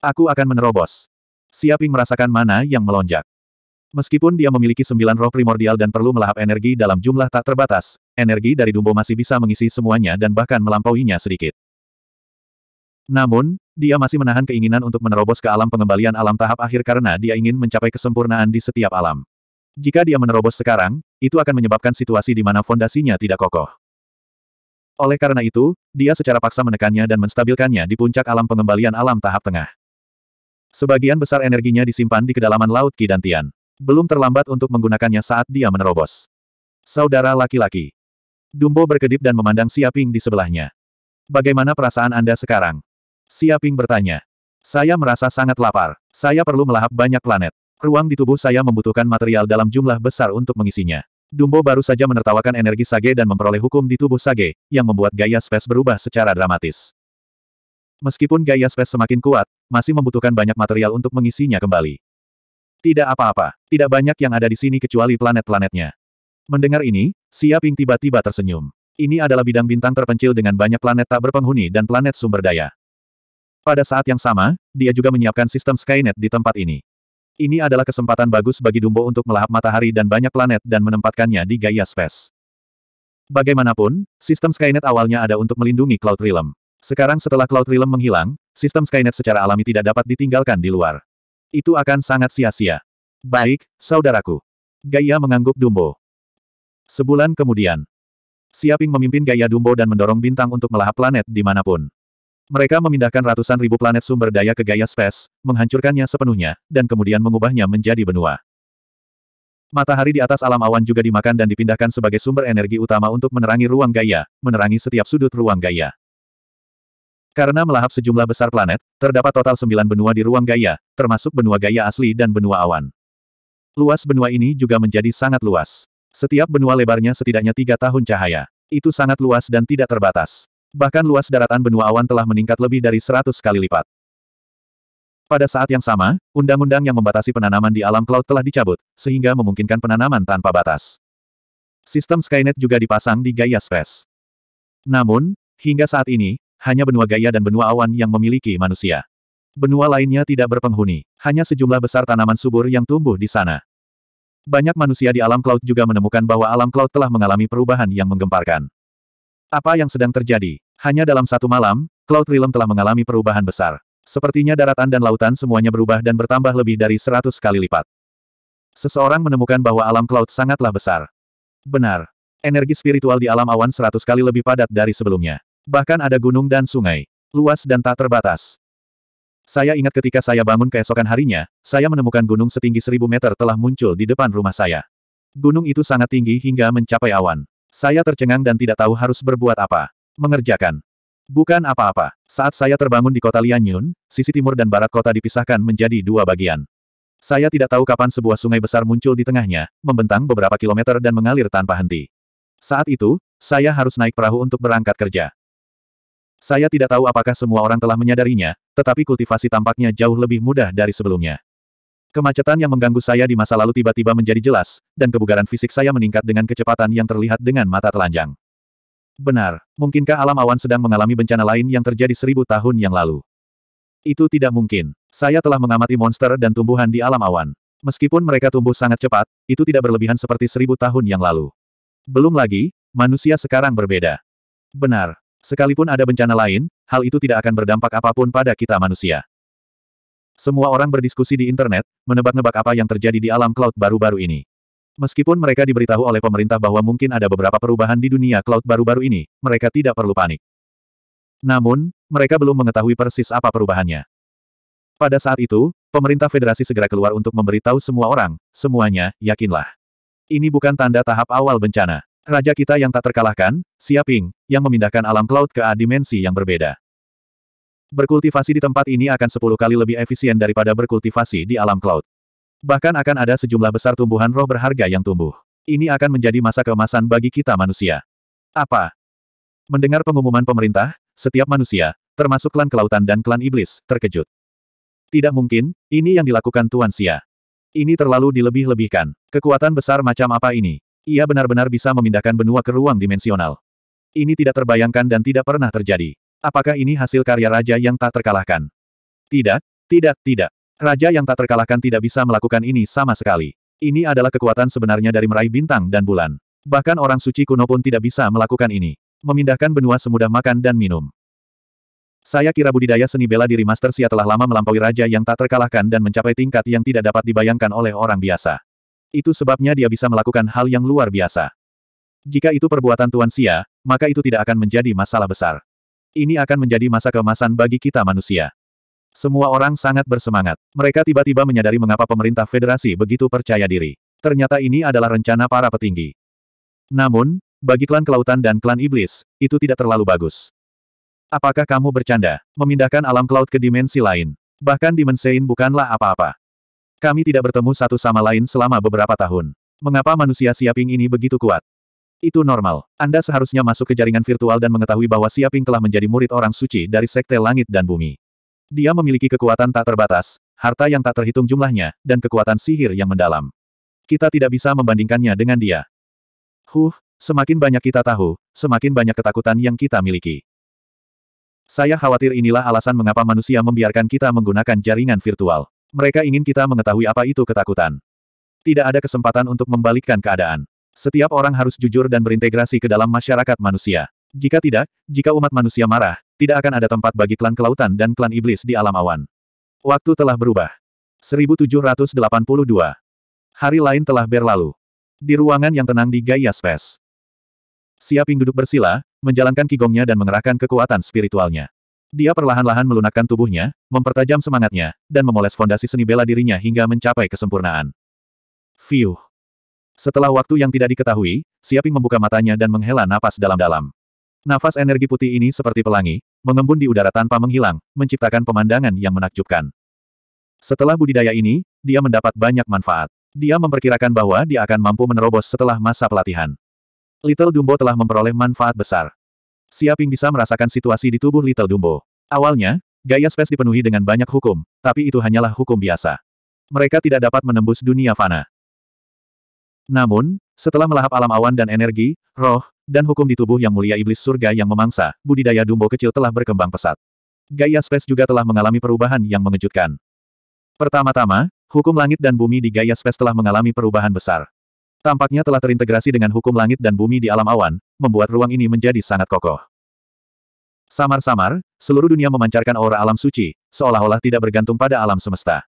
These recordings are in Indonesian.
Aku akan menerobos. Siaping merasakan mana yang melonjak. Meskipun dia memiliki sembilan roh primordial dan perlu melahap energi dalam jumlah tak terbatas, energi dari Dumbo masih bisa mengisi semuanya dan bahkan melampauinya sedikit. Namun, dia masih menahan keinginan untuk menerobos ke alam pengembalian alam tahap akhir karena dia ingin mencapai kesempurnaan di setiap alam. Jika dia menerobos sekarang, itu akan menyebabkan situasi di mana fondasinya tidak kokoh. Oleh karena itu, dia secara paksa menekannya dan menstabilkannya di puncak alam pengembalian alam tahap tengah. Sebagian besar energinya disimpan di kedalaman Laut Kidantian. Belum terlambat untuk menggunakannya saat dia menerobos. Saudara laki-laki. Dumbo berkedip dan memandang Siaping di sebelahnya. Bagaimana perasaan Anda sekarang? Siaping bertanya. Saya merasa sangat lapar. Saya perlu melahap banyak planet. Ruang di tubuh saya membutuhkan material dalam jumlah besar untuk mengisinya. Dumbo baru saja menertawakan energi Sage dan memperoleh hukum di tubuh Sage, yang membuat gaya space berubah secara dramatis. Meskipun gaya space semakin kuat, masih membutuhkan banyak material untuk mengisinya kembali. Tidak apa-apa, tidak banyak yang ada di sini kecuali planet-planetnya. Mendengar ini, Siaping tiba-tiba tersenyum. Ini adalah bidang bintang terpencil dengan banyak planet tak berpenghuni dan planet sumber daya. Pada saat yang sama, dia juga menyiapkan sistem Skynet di tempat ini. Ini adalah kesempatan bagus bagi Dumbo untuk melahap matahari dan banyak planet dan menempatkannya di Gaia Space. Bagaimanapun, sistem Skynet awalnya ada untuk melindungi Cloud Realm. Sekarang setelah Cloud Realm menghilang, sistem Skynet secara alami tidak dapat ditinggalkan di luar. Itu akan sangat sia-sia. Baik, saudaraku. Gaia mengangguk Dumbo. Sebulan kemudian, Siaping memimpin Gaia Dumbo dan mendorong bintang untuk melahap planet dimanapun. Mereka memindahkan ratusan ribu planet sumber daya ke Gaia Space, menghancurkannya sepenuhnya, dan kemudian mengubahnya menjadi benua. Matahari di atas alam awan juga dimakan dan dipindahkan sebagai sumber energi utama untuk menerangi ruang Gaia, menerangi setiap sudut ruang Gaia. Karena melahap sejumlah besar planet, terdapat total sembilan benua di ruang gaya, termasuk benua gaya asli dan benua awan. Luas benua ini juga menjadi sangat luas. Setiap benua lebarnya setidaknya tiga tahun cahaya. Itu sangat luas dan tidak terbatas. Bahkan luas daratan benua awan telah meningkat lebih dari seratus kali lipat. Pada saat yang sama, undang-undang yang membatasi penanaman di alam cloud telah dicabut, sehingga memungkinkan penanaman tanpa batas. Sistem Skynet juga dipasang di Gaia Space. Namun, hingga saat ini, hanya benua gaya dan benua awan yang memiliki manusia. Benua lainnya tidak berpenghuni, hanya sejumlah besar tanaman subur yang tumbuh di sana. Banyak manusia di alam cloud juga menemukan bahwa alam cloud telah mengalami perubahan yang menggemparkan. Apa yang sedang terjadi? Hanya dalam satu malam, cloud realm telah mengalami perubahan besar. Sepertinya daratan dan lautan semuanya berubah dan bertambah lebih dari seratus kali lipat. Seseorang menemukan bahwa alam cloud sangatlah besar. Benar. Energi spiritual di alam awan seratus kali lebih padat dari sebelumnya. Bahkan ada gunung dan sungai. Luas dan tak terbatas. Saya ingat ketika saya bangun keesokan harinya, saya menemukan gunung setinggi seribu meter telah muncul di depan rumah saya. Gunung itu sangat tinggi hingga mencapai awan. Saya tercengang dan tidak tahu harus berbuat apa. Mengerjakan. Bukan apa-apa. Saat saya terbangun di kota Lianyun, sisi timur dan barat kota dipisahkan menjadi dua bagian. Saya tidak tahu kapan sebuah sungai besar muncul di tengahnya, membentang beberapa kilometer dan mengalir tanpa henti. Saat itu, saya harus naik perahu untuk berangkat kerja. Saya tidak tahu apakah semua orang telah menyadarinya, tetapi kultivasi tampaknya jauh lebih mudah dari sebelumnya. Kemacetan yang mengganggu saya di masa lalu tiba-tiba menjadi jelas, dan kebugaran fisik saya meningkat dengan kecepatan yang terlihat dengan mata telanjang. Benar, mungkinkah alam awan sedang mengalami bencana lain yang terjadi seribu tahun yang lalu? Itu tidak mungkin. Saya telah mengamati monster dan tumbuhan di alam awan. Meskipun mereka tumbuh sangat cepat, itu tidak berlebihan seperti seribu tahun yang lalu. Belum lagi, manusia sekarang berbeda. Benar, Sekalipun ada bencana lain, hal itu tidak akan berdampak apapun pada kita manusia. Semua orang berdiskusi di internet, menebak-nebak apa yang terjadi di alam cloud baru-baru ini. Meskipun mereka diberitahu oleh pemerintah bahwa mungkin ada beberapa perubahan di dunia cloud baru-baru ini, mereka tidak perlu panik. Namun, mereka belum mengetahui persis apa perubahannya. Pada saat itu, pemerintah federasi segera keluar untuk memberitahu semua orang, semuanya, yakinlah. Ini bukan tanda tahap awal bencana. Raja kita yang tak terkalahkan, Siaping, yang memindahkan alam cloud ke A dimensi yang berbeda. Berkultivasi di tempat ini akan 10 kali lebih efisien daripada berkultivasi di alam cloud. Bahkan akan ada sejumlah besar tumbuhan roh berharga yang tumbuh. Ini akan menjadi masa keemasan bagi kita manusia. Apa? Mendengar pengumuman pemerintah, setiap manusia, termasuk klan kelautan dan klan iblis, terkejut. Tidak mungkin, ini yang dilakukan Tuan Sia. Ini terlalu dilebih-lebihkan. Kekuatan besar macam apa ini? Ia benar-benar bisa memindahkan benua ke ruang dimensional. Ini tidak terbayangkan dan tidak pernah terjadi. Apakah ini hasil karya raja yang tak terkalahkan? Tidak, tidak, tidak. Raja yang tak terkalahkan tidak bisa melakukan ini sama sekali. Ini adalah kekuatan sebenarnya dari meraih bintang dan bulan. Bahkan orang suci kuno pun tidak bisa melakukan ini. Memindahkan benua semudah makan dan minum. Saya kira budidaya seni bela diri Master Sia telah lama melampaui raja yang tak terkalahkan dan mencapai tingkat yang tidak dapat dibayangkan oleh orang biasa. Itu sebabnya dia bisa melakukan hal yang luar biasa. Jika itu perbuatan Tuan Sia, maka itu tidak akan menjadi masalah besar. Ini akan menjadi masa kemasan bagi kita manusia. Semua orang sangat bersemangat. Mereka tiba-tiba menyadari mengapa pemerintah federasi begitu percaya diri. Ternyata ini adalah rencana para petinggi. Namun, bagi klan kelautan dan klan iblis, itu tidak terlalu bagus. Apakah kamu bercanda? Memindahkan alam cloud ke dimensi lain. Bahkan dimensiin bukanlah apa-apa. Kami tidak bertemu satu sama lain selama beberapa tahun. Mengapa manusia Siaping ini begitu kuat? Itu normal. Anda seharusnya masuk ke jaringan virtual dan mengetahui bahwa Siaping telah menjadi murid orang suci dari Sekte Langit dan Bumi. Dia memiliki kekuatan tak terbatas, harta yang tak terhitung jumlahnya, dan kekuatan sihir yang mendalam. Kita tidak bisa membandingkannya dengan dia. Huh, semakin banyak kita tahu, semakin banyak ketakutan yang kita miliki. Saya khawatir inilah alasan mengapa manusia membiarkan kita menggunakan jaringan virtual. Mereka ingin kita mengetahui apa itu ketakutan. Tidak ada kesempatan untuk membalikkan keadaan. Setiap orang harus jujur dan berintegrasi ke dalam masyarakat manusia. Jika tidak, jika umat manusia marah, tidak akan ada tempat bagi klan kelautan dan klan iblis di alam awan. Waktu telah berubah. 1782. Hari lain telah berlalu. Di ruangan yang tenang di Gaia Space. Siaping duduk bersila, menjalankan kigongnya dan mengerahkan kekuatan spiritualnya. Dia perlahan-lahan melunakkan tubuhnya, mempertajam semangatnya, dan memoles fondasi seni bela dirinya hingga mencapai kesempurnaan. Fiuh. Setelah waktu yang tidak diketahui, Siaping membuka matanya dan menghela napas dalam-dalam. Nafas energi putih ini seperti pelangi, mengembun di udara tanpa menghilang, menciptakan pemandangan yang menakjubkan. Setelah budidaya ini, dia mendapat banyak manfaat. Dia memperkirakan bahwa dia akan mampu menerobos setelah masa pelatihan. Little Dumbo telah memperoleh manfaat besar. Siaping bisa merasakan situasi di tubuh Little Dumbo. Awalnya, gaya space dipenuhi dengan banyak hukum, tapi itu hanyalah hukum biasa. Mereka tidak dapat menembus dunia fana. Namun, setelah melahap alam awan dan energi, roh, dan hukum di tubuh yang mulia iblis surga yang memangsa, budidaya Dumbo kecil telah berkembang pesat. Gaya space juga telah mengalami perubahan yang mengejutkan. Pertama-tama, hukum langit dan bumi di gaya space telah mengalami perubahan besar. Tampaknya telah terintegrasi dengan hukum langit dan bumi di alam awan, membuat ruang ini menjadi sangat kokoh. Samar-samar, seluruh dunia memancarkan aura alam suci, seolah-olah tidak bergantung pada alam semesta.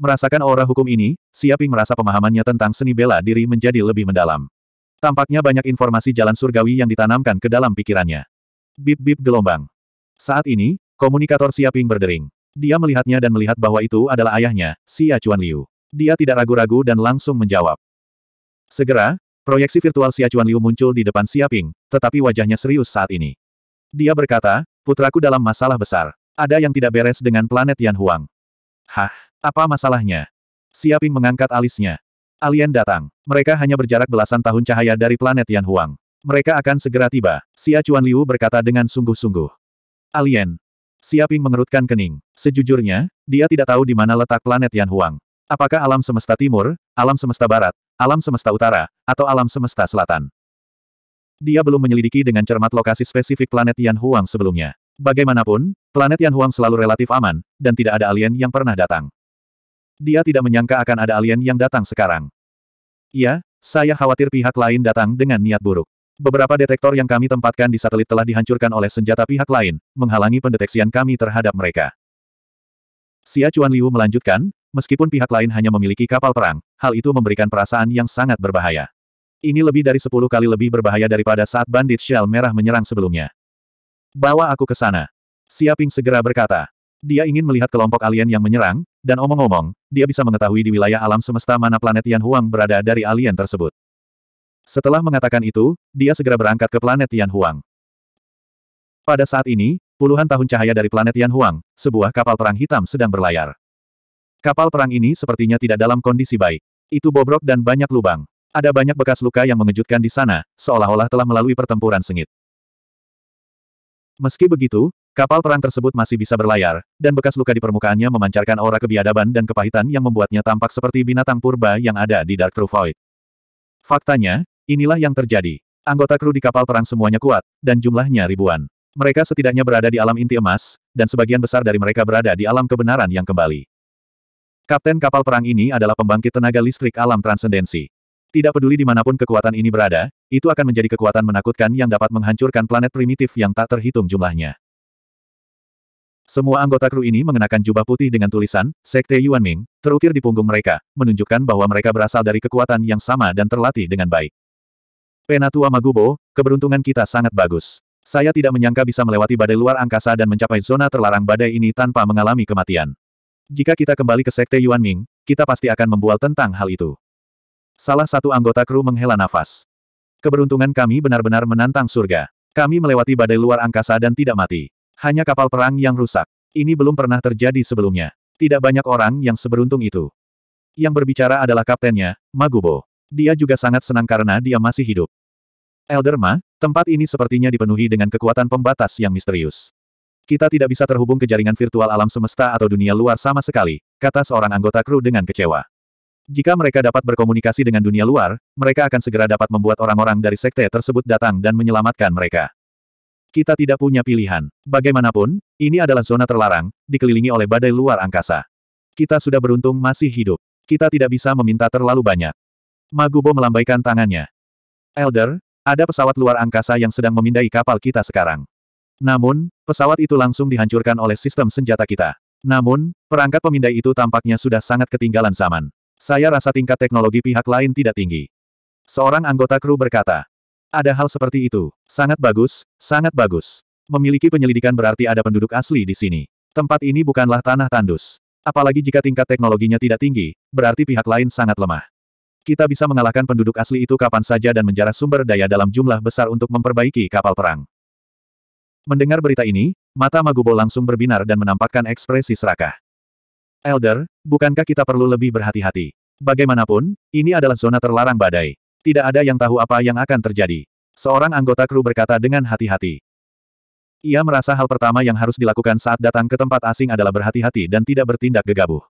Merasakan aura hukum ini, Siaping merasa pemahamannya tentang seni bela diri menjadi lebih mendalam. Tampaknya banyak informasi jalan surgawi yang ditanamkan ke dalam pikirannya. Bip-bip gelombang. Saat ini, komunikator Siaping berdering. Dia melihatnya dan melihat bahwa itu adalah ayahnya, Xia Chuan Liu. Dia tidak ragu-ragu dan langsung menjawab. Segera, proyeksi virtual Xia Liu muncul di depan Siaping, tetapi wajahnya serius saat ini. Dia berkata, putraku dalam masalah besar. Ada yang tidak beres dengan planet Yan Huang. Hah, apa masalahnya? Siaping mengangkat alisnya. Alien datang. Mereka hanya berjarak belasan tahun cahaya dari planet Yan Huang. Mereka akan segera tiba, Xia Liu berkata dengan sungguh-sungguh. Alien. Siaping mengerutkan kening. Sejujurnya, dia tidak tahu di mana letak planet Yan Huang. Apakah alam semesta timur, alam semesta barat, alam semesta utara, atau alam semesta selatan. Dia belum menyelidiki dengan cermat lokasi spesifik planet Yan Huang sebelumnya. Bagaimanapun, planet Yan Huang selalu relatif aman, dan tidak ada alien yang pernah datang. Dia tidak menyangka akan ada alien yang datang sekarang. Iya, saya khawatir pihak lain datang dengan niat buruk. Beberapa detektor yang kami tempatkan di satelit telah dihancurkan oleh senjata pihak lain, menghalangi pendeteksian kami terhadap mereka. Xia Chuan Liu melanjutkan, Meskipun pihak lain hanya memiliki kapal perang, hal itu memberikan perasaan yang sangat berbahaya. Ini lebih dari sepuluh kali lebih berbahaya daripada saat bandit Shell merah menyerang sebelumnya. Bawa aku ke sana. Siaping segera berkata. Dia ingin melihat kelompok alien yang menyerang, dan omong-omong, dia bisa mengetahui di wilayah alam semesta mana planet Tian Huang berada dari alien tersebut. Setelah mengatakan itu, dia segera berangkat ke planet Tian Huang. Pada saat ini, puluhan tahun cahaya dari planet Tian Huang, sebuah kapal perang hitam sedang berlayar. Kapal perang ini sepertinya tidak dalam kondisi baik. Itu bobrok dan banyak lubang. Ada banyak bekas luka yang mengejutkan di sana, seolah-olah telah melalui pertempuran sengit. Meski begitu, kapal perang tersebut masih bisa berlayar, dan bekas luka di permukaannya memancarkan aura kebiadaban dan kepahitan yang membuatnya tampak seperti binatang purba yang ada di Dark True Void. Faktanya, inilah yang terjadi. Anggota kru di kapal perang semuanya kuat, dan jumlahnya ribuan. Mereka setidaknya berada di alam inti emas, dan sebagian besar dari mereka berada di alam kebenaran yang kembali. Kapten kapal perang ini adalah pembangkit tenaga listrik alam transendensi. Tidak peduli di dimanapun kekuatan ini berada, itu akan menjadi kekuatan menakutkan yang dapat menghancurkan planet primitif yang tak terhitung jumlahnya. Semua anggota kru ini mengenakan jubah putih dengan tulisan, Sekte Yuanming, terukir di punggung mereka, menunjukkan bahwa mereka berasal dari kekuatan yang sama dan terlatih dengan baik. Penatua Magubo, keberuntungan kita sangat bagus. Saya tidak menyangka bisa melewati badai luar angkasa dan mencapai zona terlarang badai ini tanpa mengalami kematian. Jika kita kembali ke Sekte Yuan Ming, kita pasti akan membual tentang hal itu. Salah satu anggota kru menghela nafas. Keberuntungan kami benar-benar menantang surga. Kami melewati badai luar angkasa dan tidak mati. Hanya kapal perang yang rusak. Ini belum pernah terjadi sebelumnya. Tidak banyak orang yang seberuntung itu. Yang berbicara adalah kaptennya, Magubo. Dia juga sangat senang karena dia masih hidup. Elderma, tempat ini sepertinya dipenuhi dengan kekuatan pembatas yang misterius. Kita tidak bisa terhubung ke jaringan virtual alam semesta atau dunia luar sama sekali, kata seorang anggota kru dengan kecewa. Jika mereka dapat berkomunikasi dengan dunia luar, mereka akan segera dapat membuat orang-orang dari sekte tersebut datang dan menyelamatkan mereka. Kita tidak punya pilihan. Bagaimanapun, ini adalah zona terlarang, dikelilingi oleh badai luar angkasa. Kita sudah beruntung masih hidup. Kita tidak bisa meminta terlalu banyak. Magubo melambaikan tangannya. Elder, ada pesawat luar angkasa yang sedang memindai kapal kita sekarang. Namun, pesawat itu langsung dihancurkan oleh sistem senjata kita. Namun, perangkat pemindai itu tampaknya sudah sangat ketinggalan zaman. Saya rasa tingkat teknologi pihak lain tidak tinggi. Seorang anggota kru berkata, ada hal seperti itu. Sangat bagus, sangat bagus. Memiliki penyelidikan berarti ada penduduk asli di sini. Tempat ini bukanlah tanah tandus. Apalagi jika tingkat teknologinya tidak tinggi, berarti pihak lain sangat lemah. Kita bisa mengalahkan penduduk asli itu kapan saja dan menjarah sumber daya dalam jumlah besar untuk memperbaiki kapal perang. Mendengar berita ini, mata Magubo langsung berbinar dan menampakkan ekspresi serakah. Elder, bukankah kita perlu lebih berhati-hati? Bagaimanapun, ini adalah zona terlarang badai. Tidak ada yang tahu apa yang akan terjadi. Seorang anggota kru berkata dengan hati-hati. Ia merasa hal pertama yang harus dilakukan saat datang ke tempat asing adalah berhati-hati dan tidak bertindak gegabah.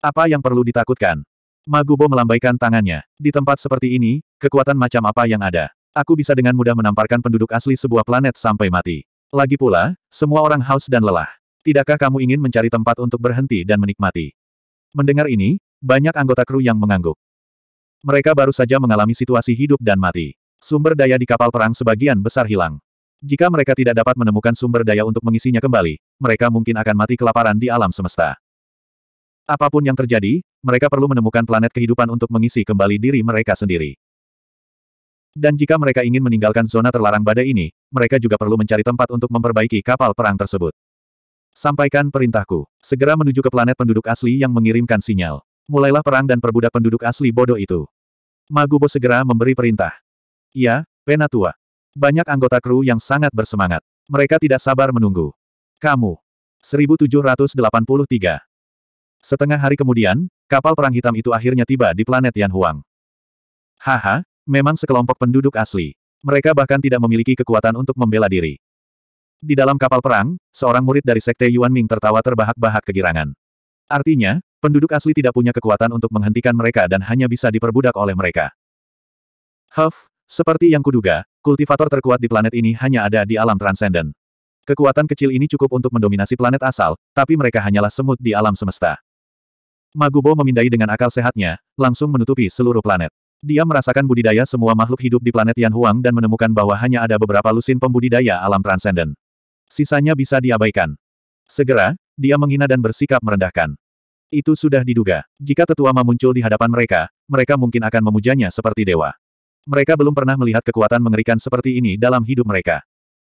Apa yang perlu ditakutkan? Magubo melambaikan tangannya. Di tempat seperti ini, kekuatan macam apa yang ada? Aku bisa dengan mudah menamparkan penduduk asli sebuah planet sampai mati. Lagi pula, semua orang haus dan lelah. Tidakkah kamu ingin mencari tempat untuk berhenti dan menikmati? Mendengar ini, banyak anggota kru yang mengangguk. Mereka baru saja mengalami situasi hidup dan mati. Sumber daya di kapal perang sebagian besar hilang. Jika mereka tidak dapat menemukan sumber daya untuk mengisinya kembali, mereka mungkin akan mati kelaparan di alam semesta. Apapun yang terjadi, mereka perlu menemukan planet kehidupan untuk mengisi kembali diri mereka sendiri. Dan jika mereka ingin meninggalkan zona terlarang badai ini, mereka juga perlu mencari tempat untuk memperbaiki kapal perang tersebut. Sampaikan perintahku. Segera menuju ke planet penduduk asli yang mengirimkan sinyal. Mulailah perang dan perbudak penduduk asli bodoh itu. Magubo segera memberi perintah. Ya, Penatua. Banyak anggota kru yang sangat bersemangat. Mereka tidak sabar menunggu. Kamu. 1783. Setengah hari kemudian, kapal perang hitam itu akhirnya tiba di planet Yan Huang. Haha, memang sekelompok penduduk asli. Mereka bahkan tidak memiliki kekuatan untuk membela diri. Di dalam kapal perang, seorang murid dari Sekte Yuan Ming tertawa terbahak-bahak kegirangan. Artinya, penduduk asli tidak punya kekuatan untuk menghentikan mereka dan hanya bisa diperbudak oleh mereka. Huff, seperti yang kuduga, kultivator terkuat di planet ini hanya ada di alam transenden. Kekuatan kecil ini cukup untuk mendominasi planet asal, tapi mereka hanyalah semut di alam semesta. Magubo memindai dengan akal sehatnya, langsung menutupi seluruh planet. Dia merasakan budidaya semua makhluk hidup di planet Yan Huang dan menemukan bahwa hanya ada beberapa lusin pembudidaya alam transenden. Sisanya bisa diabaikan. Segera, dia menghina dan bersikap merendahkan. Itu sudah diduga. Jika tetua Ma muncul di hadapan mereka, mereka mungkin akan memujanya seperti dewa. Mereka belum pernah melihat kekuatan mengerikan seperti ini dalam hidup mereka.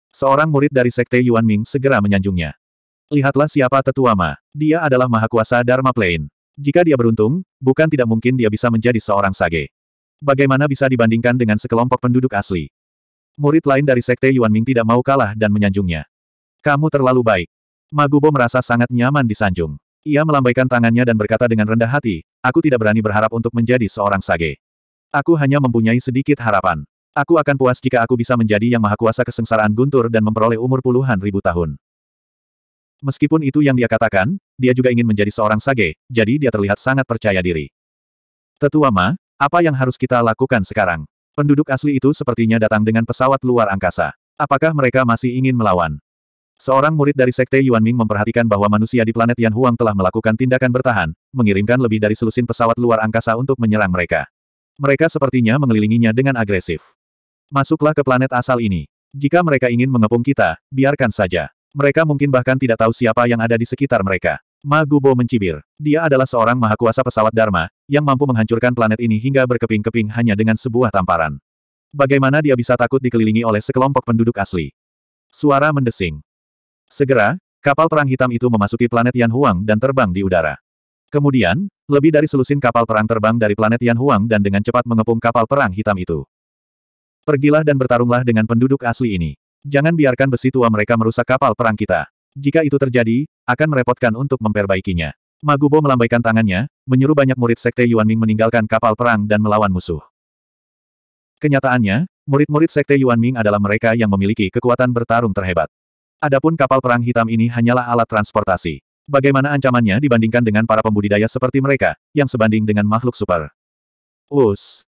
Seorang murid dari Sekte Yuan Ming segera menyanjungnya. Lihatlah siapa tetua Ma. Dia adalah maha kuasa Dharma Plain. Jika dia beruntung, bukan tidak mungkin dia bisa menjadi seorang sage. Bagaimana bisa dibandingkan dengan sekelompok penduduk asli? Murid lain dari Sekte Yuan Ming tidak mau kalah dan menyanjungnya. Kamu terlalu baik. Magubo merasa sangat nyaman di Sanjung. Ia melambaikan tangannya dan berkata dengan rendah hati, aku tidak berani berharap untuk menjadi seorang sage. Aku hanya mempunyai sedikit harapan. Aku akan puas jika aku bisa menjadi yang maha kuasa kesengsaraan guntur dan memperoleh umur puluhan ribu tahun. Meskipun itu yang dia katakan, dia juga ingin menjadi seorang sage, jadi dia terlihat sangat percaya diri. Tetua Ma, apa yang harus kita lakukan sekarang? Penduduk asli itu sepertinya datang dengan pesawat luar angkasa. Apakah mereka masih ingin melawan? Seorang murid dari Sekte Yuan Ming memperhatikan bahwa manusia di planet Yan Huang telah melakukan tindakan bertahan, mengirimkan lebih dari selusin pesawat luar angkasa untuk menyerang mereka. Mereka sepertinya mengelilinginya dengan agresif. Masuklah ke planet asal ini. Jika mereka ingin mengepung kita, biarkan saja. Mereka mungkin bahkan tidak tahu siapa yang ada di sekitar mereka. Magubo mencibir. Dia adalah seorang mahakuasa pesawat Dharma, yang mampu menghancurkan planet ini hingga berkeping-keping hanya dengan sebuah tamparan. Bagaimana dia bisa takut dikelilingi oleh sekelompok penduduk asli? Suara mendesing. Segera, kapal perang hitam itu memasuki planet Yan Huang dan terbang di udara. Kemudian, lebih dari selusin kapal perang terbang dari planet Yan Huang dan dengan cepat mengepung kapal perang hitam itu. Pergilah dan bertarunglah dengan penduduk asli ini. Jangan biarkan besi tua mereka merusak kapal perang kita. Jika itu terjadi, akan merepotkan untuk memperbaikinya. Magubo melambaikan tangannya, menyuruh banyak murid Sekte Yuanming meninggalkan kapal perang dan melawan musuh. Kenyataannya, murid-murid Sekte Yuanming adalah mereka yang memiliki kekuatan bertarung terhebat. Adapun kapal perang hitam ini hanyalah alat transportasi. Bagaimana ancamannya dibandingkan dengan para pembudidaya seperti mereka, yang sebanding dengan makhluk super. Us.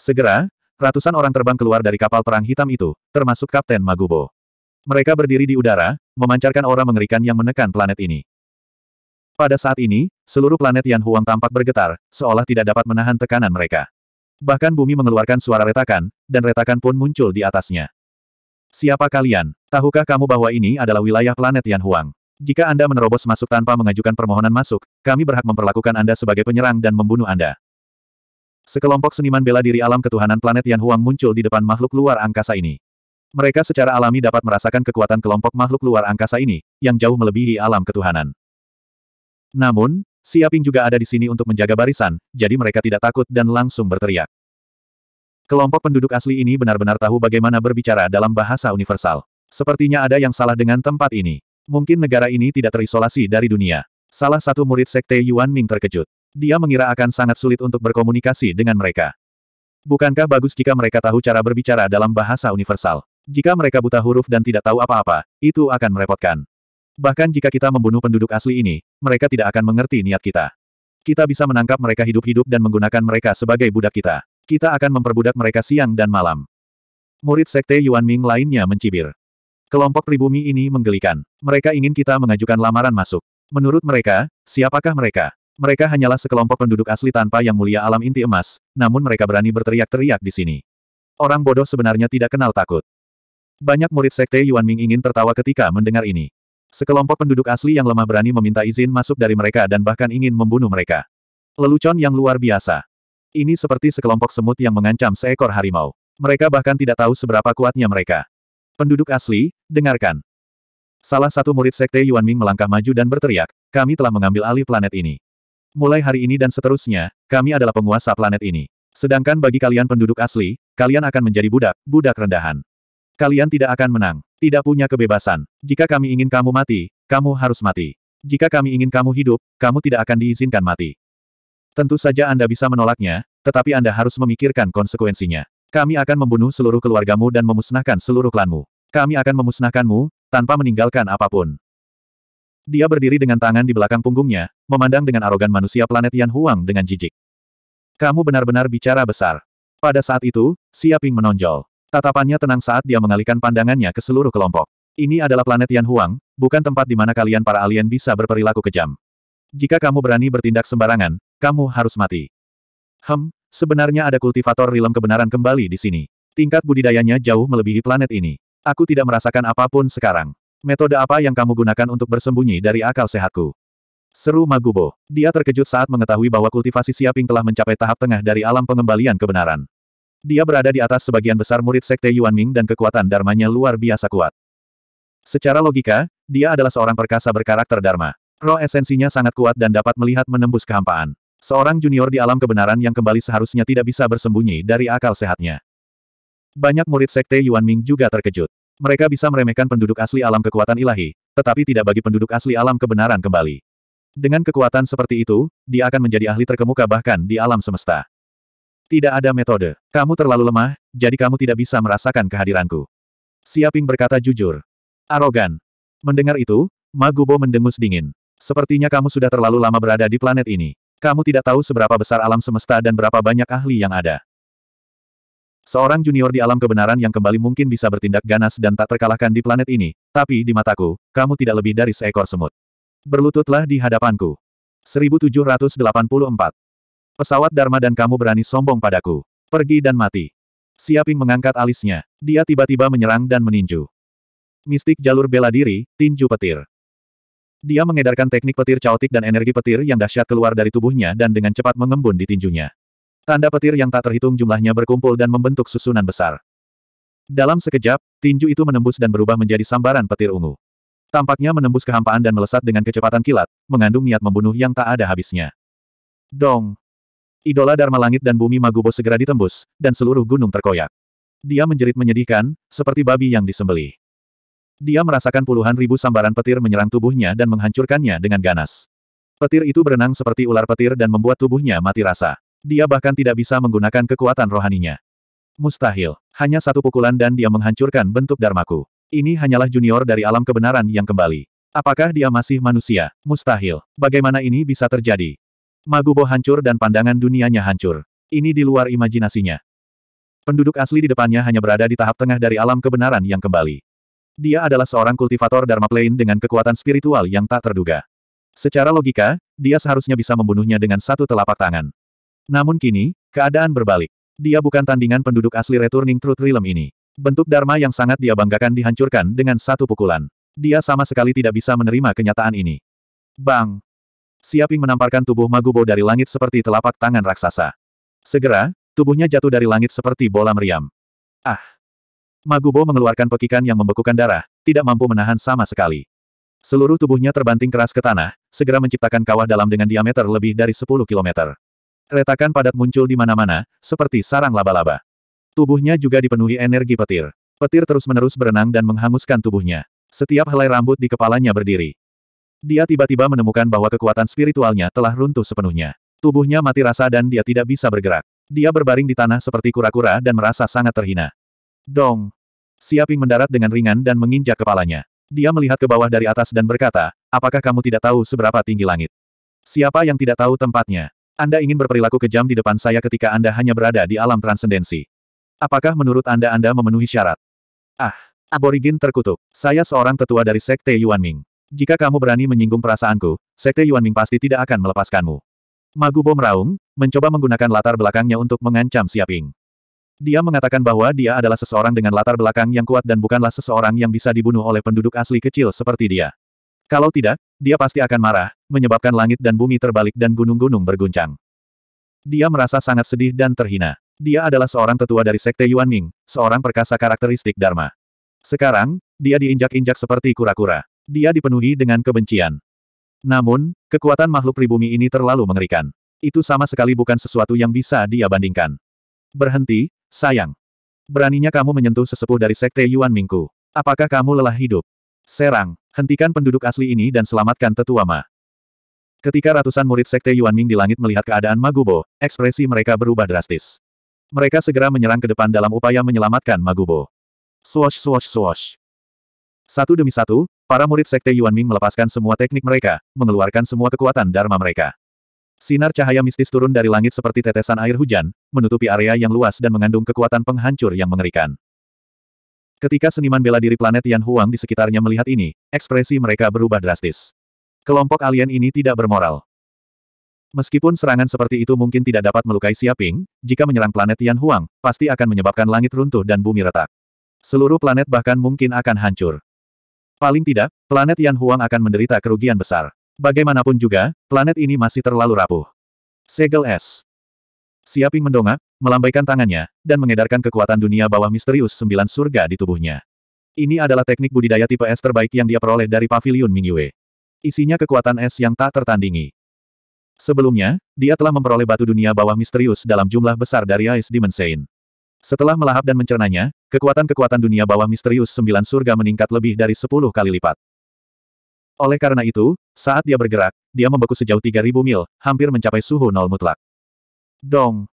Segera, ratusan orang terbang keluar dari kapal perang hitam itu, termasuk Kapten Magubo. Mereka berdiri di udara, memancarkan aura mengerikan yang menekan planet ini. Pada saat ini, seluruh planet Yan Huang tampak bergetar, seolah tidak dapat menahan tekanan mereka. Bahkan bumi mengeluarkan suara retakan, dan retakan pun muncul di atasnya. Siapa kalian? Tahukah kamu bahwa ini adalah wilayah planet Yan Huang? Jika Anda menerobos masuk tanpa mengajukan permohonan masuk, kami berhak memperlakukan Anda sebagai penyerang dan membunuh Anda. Sekelompok seniman bela diri alam ketuhanan planet Yan Huang muncul di depan makhluk luar angkasa ini. Mereka secara alami dapat merasakan kekuatan kelompok makhluk luar angkasa ini, yang jauh melebihi alam ketuhanan. Namun, Siaping juga ada di sini untuk menjaga barisan, jadi mereka tidak takut dan langsung berteriak. Kelompok penduduk asli ini benar-benar tahu bagaimana berbicara dalam bahasa universal. Sepertinya ada yang salah dengan tempat ini. Mungkin negara ini tidak terisolasi dari dunia. Salah satu murid sekte Yuan Ming terkejut. Dia mengira akan sangat sulit untuk berkomunikasi dengan mereka. Bukankah bagus jika mereka tahu cara berbicara dalam bahasa universal? Jika mereka buta huruf dan tidak tahu apa-apa, itu akan merepotkan. Bahkan jika kita membunuh penduduk asli ini, mereka tidak akan mengerti niat kita. Kita bisa menangkap mereka hidup-hidup dan menggunakan mereka sebagai budak kita. Kita akan memperbudak mereka siang dan malam. Murid Sekte Yuan Ming lainnya mencibir. Kelompok pribumi ini menggelikan. Mereka ingin kita mengajukan lamaran masuk. Menurut mereka, siapakah mereka? Mereka hanyalah sekelompok penduduk asli tanpa yang mulia alam inti emas, namun mereka berani berteriak-teriak di sini. Orang bodoh sebenarnya tidak kenal takut. Banyak murid sekte Yuan Ming ingin tertawa ketika mendengar ini. Sekelompok penduduk asli yang lemah berani meminta izin masuk dari mereka dan bahkan ingin membunuh mereka. Lelucon yang luar biasa. Ini seperti sekelompok semut yang mengancam seekor harimau. Mereka bahkan tidak tahu seberapa kuatnya mereka. Penduduk asli, dengarkan. Salah satu murid sekte Yuan Ming melangkah maju dan berteriak, kami telah mengambil alih planet ini. Mulai hari ini dan seterusnya, kami adalah penguasa planet ini. Sedangkan bagi kalian penduduk asli, kalian akan menjadi budak, budak rendahan. Kalian tidak akan menang. Tidak punya kebebasan. Jika kami ingin kamu mati, kamu harus mati. Jika kami ingin kamu hidup, kamu tidak akan diizinkan mati. Tentu saja Anda bisa menolaknya, tetapi Anda harus memikirkan konsekuensinya. Kami akan membunuh seluruh keluargamu dan memusnahkan seluruh klanmu. Kami akan memusnahkanmu, tanpa meninggalkan apapun. Dia berdiri dengan tangan di belakang punggungnya, memandang dengan arogan manusia planet Yan Huang dengan jijik. Kamu benar-benar bicara besar. Pada saat itu, Xia Ping menonjol. Tatapannya tenang saat dia mengalihkan pandangannya ke seluruh kelompok. Ini adalah planet Yan Huang, bukan tempat di mana kalian para alien bisa berperilaku kejam. Jika kamu berani bertindak sembarangan, kamu harus mati. Hem, sebenarnya ada kultivator rilem kebenaran kembali di sini. Tingkat budidayanya jauh melebihi planet ini. Aku tidak merasakan apapun sekarang. Metode apa yang kamu gunakan untuk bersembunyi dari akal sehatku? Seru Magubo. Dia terkejut saat mengetahui bahwa kultivasi Siaping telah mencapai tahap tengah dari alam pengembalian kebenaran. Dia berada di atas sebagian besar murid Sekte Yuanming dan kekuatan dharmanya luar biasa kuat. Secara logika, dia adalah seorang perkasa berkarakter dharma. Roh esensinya sangat kuat dan dapat melihat menembus kehampaan. Seorang junior di alam kebenaran yang kembali seharusnya tidak bisa bersembunyi dari akal sehatnya. Banyak murid Sekte Yuanming juga terkejut. Mereka bisa meremehkan penduduk asli alam kekuatan ilahi, tetapi tidak bagi penduduk asli alam kebenaran kembali. Dengan kekuatan seperti itu, dia akan menjadi ahli terkemuka bahkan di alam semesta. Tidak ada metode. Kamu terlalu lemah, jadi kamu tidak bisa merasakan kehadiranku. Siaping berkata jujur. Arogan. Mendengar itu, Magubo mendengus dingin. Sepertinya kamu sudah terlalu lama berada di planet ini. Kamu tidak tahu seberapa besar alam semesta dan berapa banyak ahli yang ada. Seorang junior di alam kebenaran yang kembali mungkin bisa bertindak ganas dan tak terkalahkan di planet ini, tapi di mataku, kamu tidak lebih dari seekor semut. Berlututlah di hadapanku. 1784 Pesawat Dharma dan kamu berani sombong padaku. Pergi dan mati. Siaping mengangkat alisnya. Dia tiba-tiba menyerang dan meninju. Mistik jalur bela diri, tinju petir. Dia mengedarkan teknik petir caotik dan energi petir yang dahsyat keluar dari tubuhnya dan dengan cepat mengembun di tinjunya. Tanda petir yang tak terhitung jumlahnya berkumpul dan membentuk susunan besar. Dalam sekejap, tinju itu menembus dan berubah menjadi sambaran petir ungu. Tampaknya menembus kehampaan dan melesat dengan kecepatan kilat, mengandung niat membunuh yang tak ada habisnya. Dong! Idola Dharma langit dan bumi Magubo segera ditembus, dan seluruh gunung terkoyak. Dia menjerit menyedihkan, seperti babi yang disembeli. Dia merasakan puluhan ribu sambaran petir menyerang tubuhnya dan menghancurkannya dengan ganas. Petir itu berenang seperti ular petir dan membuat tubuhnya mati rasa. Dia bahkan tidak bisa menggunakan kekuatan rohaninya. Mustahil. Hanya satu pukulan dan dia menghancurkan bentuk darmaku. Ini hanyalah junior dari alam kebenaran yang kembali. Apakah dia masih manusia? Mustahil. Bagaimana ini bisa terjadi? Magubo hancur dan pandangan dunianya hancur. Ini di luar imajinasinya. Penduduk asli di depannya hanya berada di tahap tengah dari alam kebenaran yang kembali. Dia adalah seorang kultivator Dharma plain dengan kekuatan spiritual yang tak terduga. Secara logika, dia seharusnya bisa membunuhnya dengan satu telapak tangan. Namun kini, keadaan berbalik. Dia bukan tandingan penduduk asli Returning Truth Realm ini. Bentuk Dharma yang sangat dia banggakan dihancurkan dengan satu pukulan. Dia sama sekali tidak bisa menerima kenyataan ini. Bang! Siaping menamparkan tubuh Magubo dari langit seperti telapak tangan raksasa. Segera, tubuhnya jatuh dari langit seperti bola meriam. Ah! Magubo mengeluarkan pekikan yang membekukan darah, tidak mampu menahan sama sekali. Seluruh tubuhnya terbanting keras ke tanah, segera menciptakan kawah dalam dengan diameter lebih dari 10 km. Retakan padat muncul di mana-mana, seperti sarang laba-laba. Tubuhnya juga dipenuhi energi petir. Petir terus-menerus berenang dan menghanguskan tubuhnya. Setiap helai rambut di kepalanya berdiri. Dia tiba-tiba menemukan bahwa kekuatan spiritualnya telah runtuh sepenuhnya. Tubuhnya mati rasa dan dia tidak bisa bergerak. Dia berbaring di tanah seperti kura-kura dan merasa sangat terhina. Dong! Siaping mendarat dengan ringan dan menginjak kepalanya. Dia melihat ke bawah dari atas dan berkata, apakah kamu tidak tahu seberapa tinggi langit? Siapa yang tidak tahu tempatnya? Anda ingin berperilaku kejam di depan saya ketika Anda hanya berada di alam transendensi. Apakah menurut Anda Anda memenuhi syarat? Ah! aborigin terkutuk. Saya seorang tetua dari Sekte Yuanming. Jika kamu berani menyinggung perasaanku, Sekte Yuan Ming pasti tidak akan melepaskanmu. Magubo meraung, mencoba menggunakan latar belakangnya untuk mengancam Siaping. Dia mengatakan bahwa dia adalah seseorang dengan latar belakang yang kuat dan bukanlah seseorang yang bisa dibunuh oleh penduduk asli kecil seperti dia. Kalau tidak, dia pasti akan marah, menyebabkan langit dan bumi terbalik dan gunung-gunung berguncang. Dia merasa sangat sedih dan terhina. Dia adalah seorang tetua dari Sekte Yuan Ming, seorang perkasa karakteristik Dharma. Sekarang, dia diinjak-injak seperti kura-kura. Dia dipenuhi dengan kebencian. Namun, kekuatan makhluk pribumi ini terlalu mengerikan. Itu sama sekali bukan sesuatu yang bisa dia bandingkan. Berhenti, sayang. Beraninya kamu menyentuh sesepuh dari Sekte Yuan Mingku. Apakah kamu lelah hidup? Serang, hentikan penduduk asli ini dan selamatkan tetua Ma. Ketika ratusan murid Sekte Yuan Ming di langit melihat keadaan Magubo, ekspresi mereka berubah drastis. Mereka segera menyerang ke depan dalam upaya menyelamatkan Magubo. Swash swash swash. Satu demi satu, Para murid Sekte Yuan Ming melepaskan semua teknik mereka, mengeluarkan semua kekuatan Dharma mereka. Sinar cahaya mistis turun dari langit seperti tetesan air hujan, menutupi area yang luas dan mengandung kekuatan penghancur yang mengerikan. Ketika seniman bela diri planet Yan Huang di sekitarnya melihat ini, ekspresi mereka berubah drastis. Kelompok alien ini tidak bermoral. Meskipun serangan seperti itu mungkin tidak dapat melukai Xiaping, jika menyerang planet Yan Huang, pasti akan menyebabkan langit runtuh dan bumi retak. Seluruh planet bahkan mungkin akan hancur. Paling tidak, planet Yan Huang akan menderita kerugian besar. Bagaimanapun juga, planet ini masih terlalu rapuh. Segel S. Siaping mendongak, melambaikan tangannya, dan mengedarkan kekuatan dunia bawah misterius sembilan surga di tubuhnya. Ini adalah teknik budidaya tipe S terbaik yang dia peroleh dari pavilion Mingyue. Isinya kekuatan S yang tak tertandingi. Sebelumnya, dia telah memperoleh batu dunia bawah misterius dalam jumlah besar dari Ice Demon setelah melahap dan mencernanya, kekuatan-kekuatan dunia bawah misterius sembilan surga meningkat lebih dari sepuluh kali lipat. Oleh karena itu, saat dia bergerak, dia membeku sejauh 3000 mil, hampir mencapai suhu nol mutlak. Dong!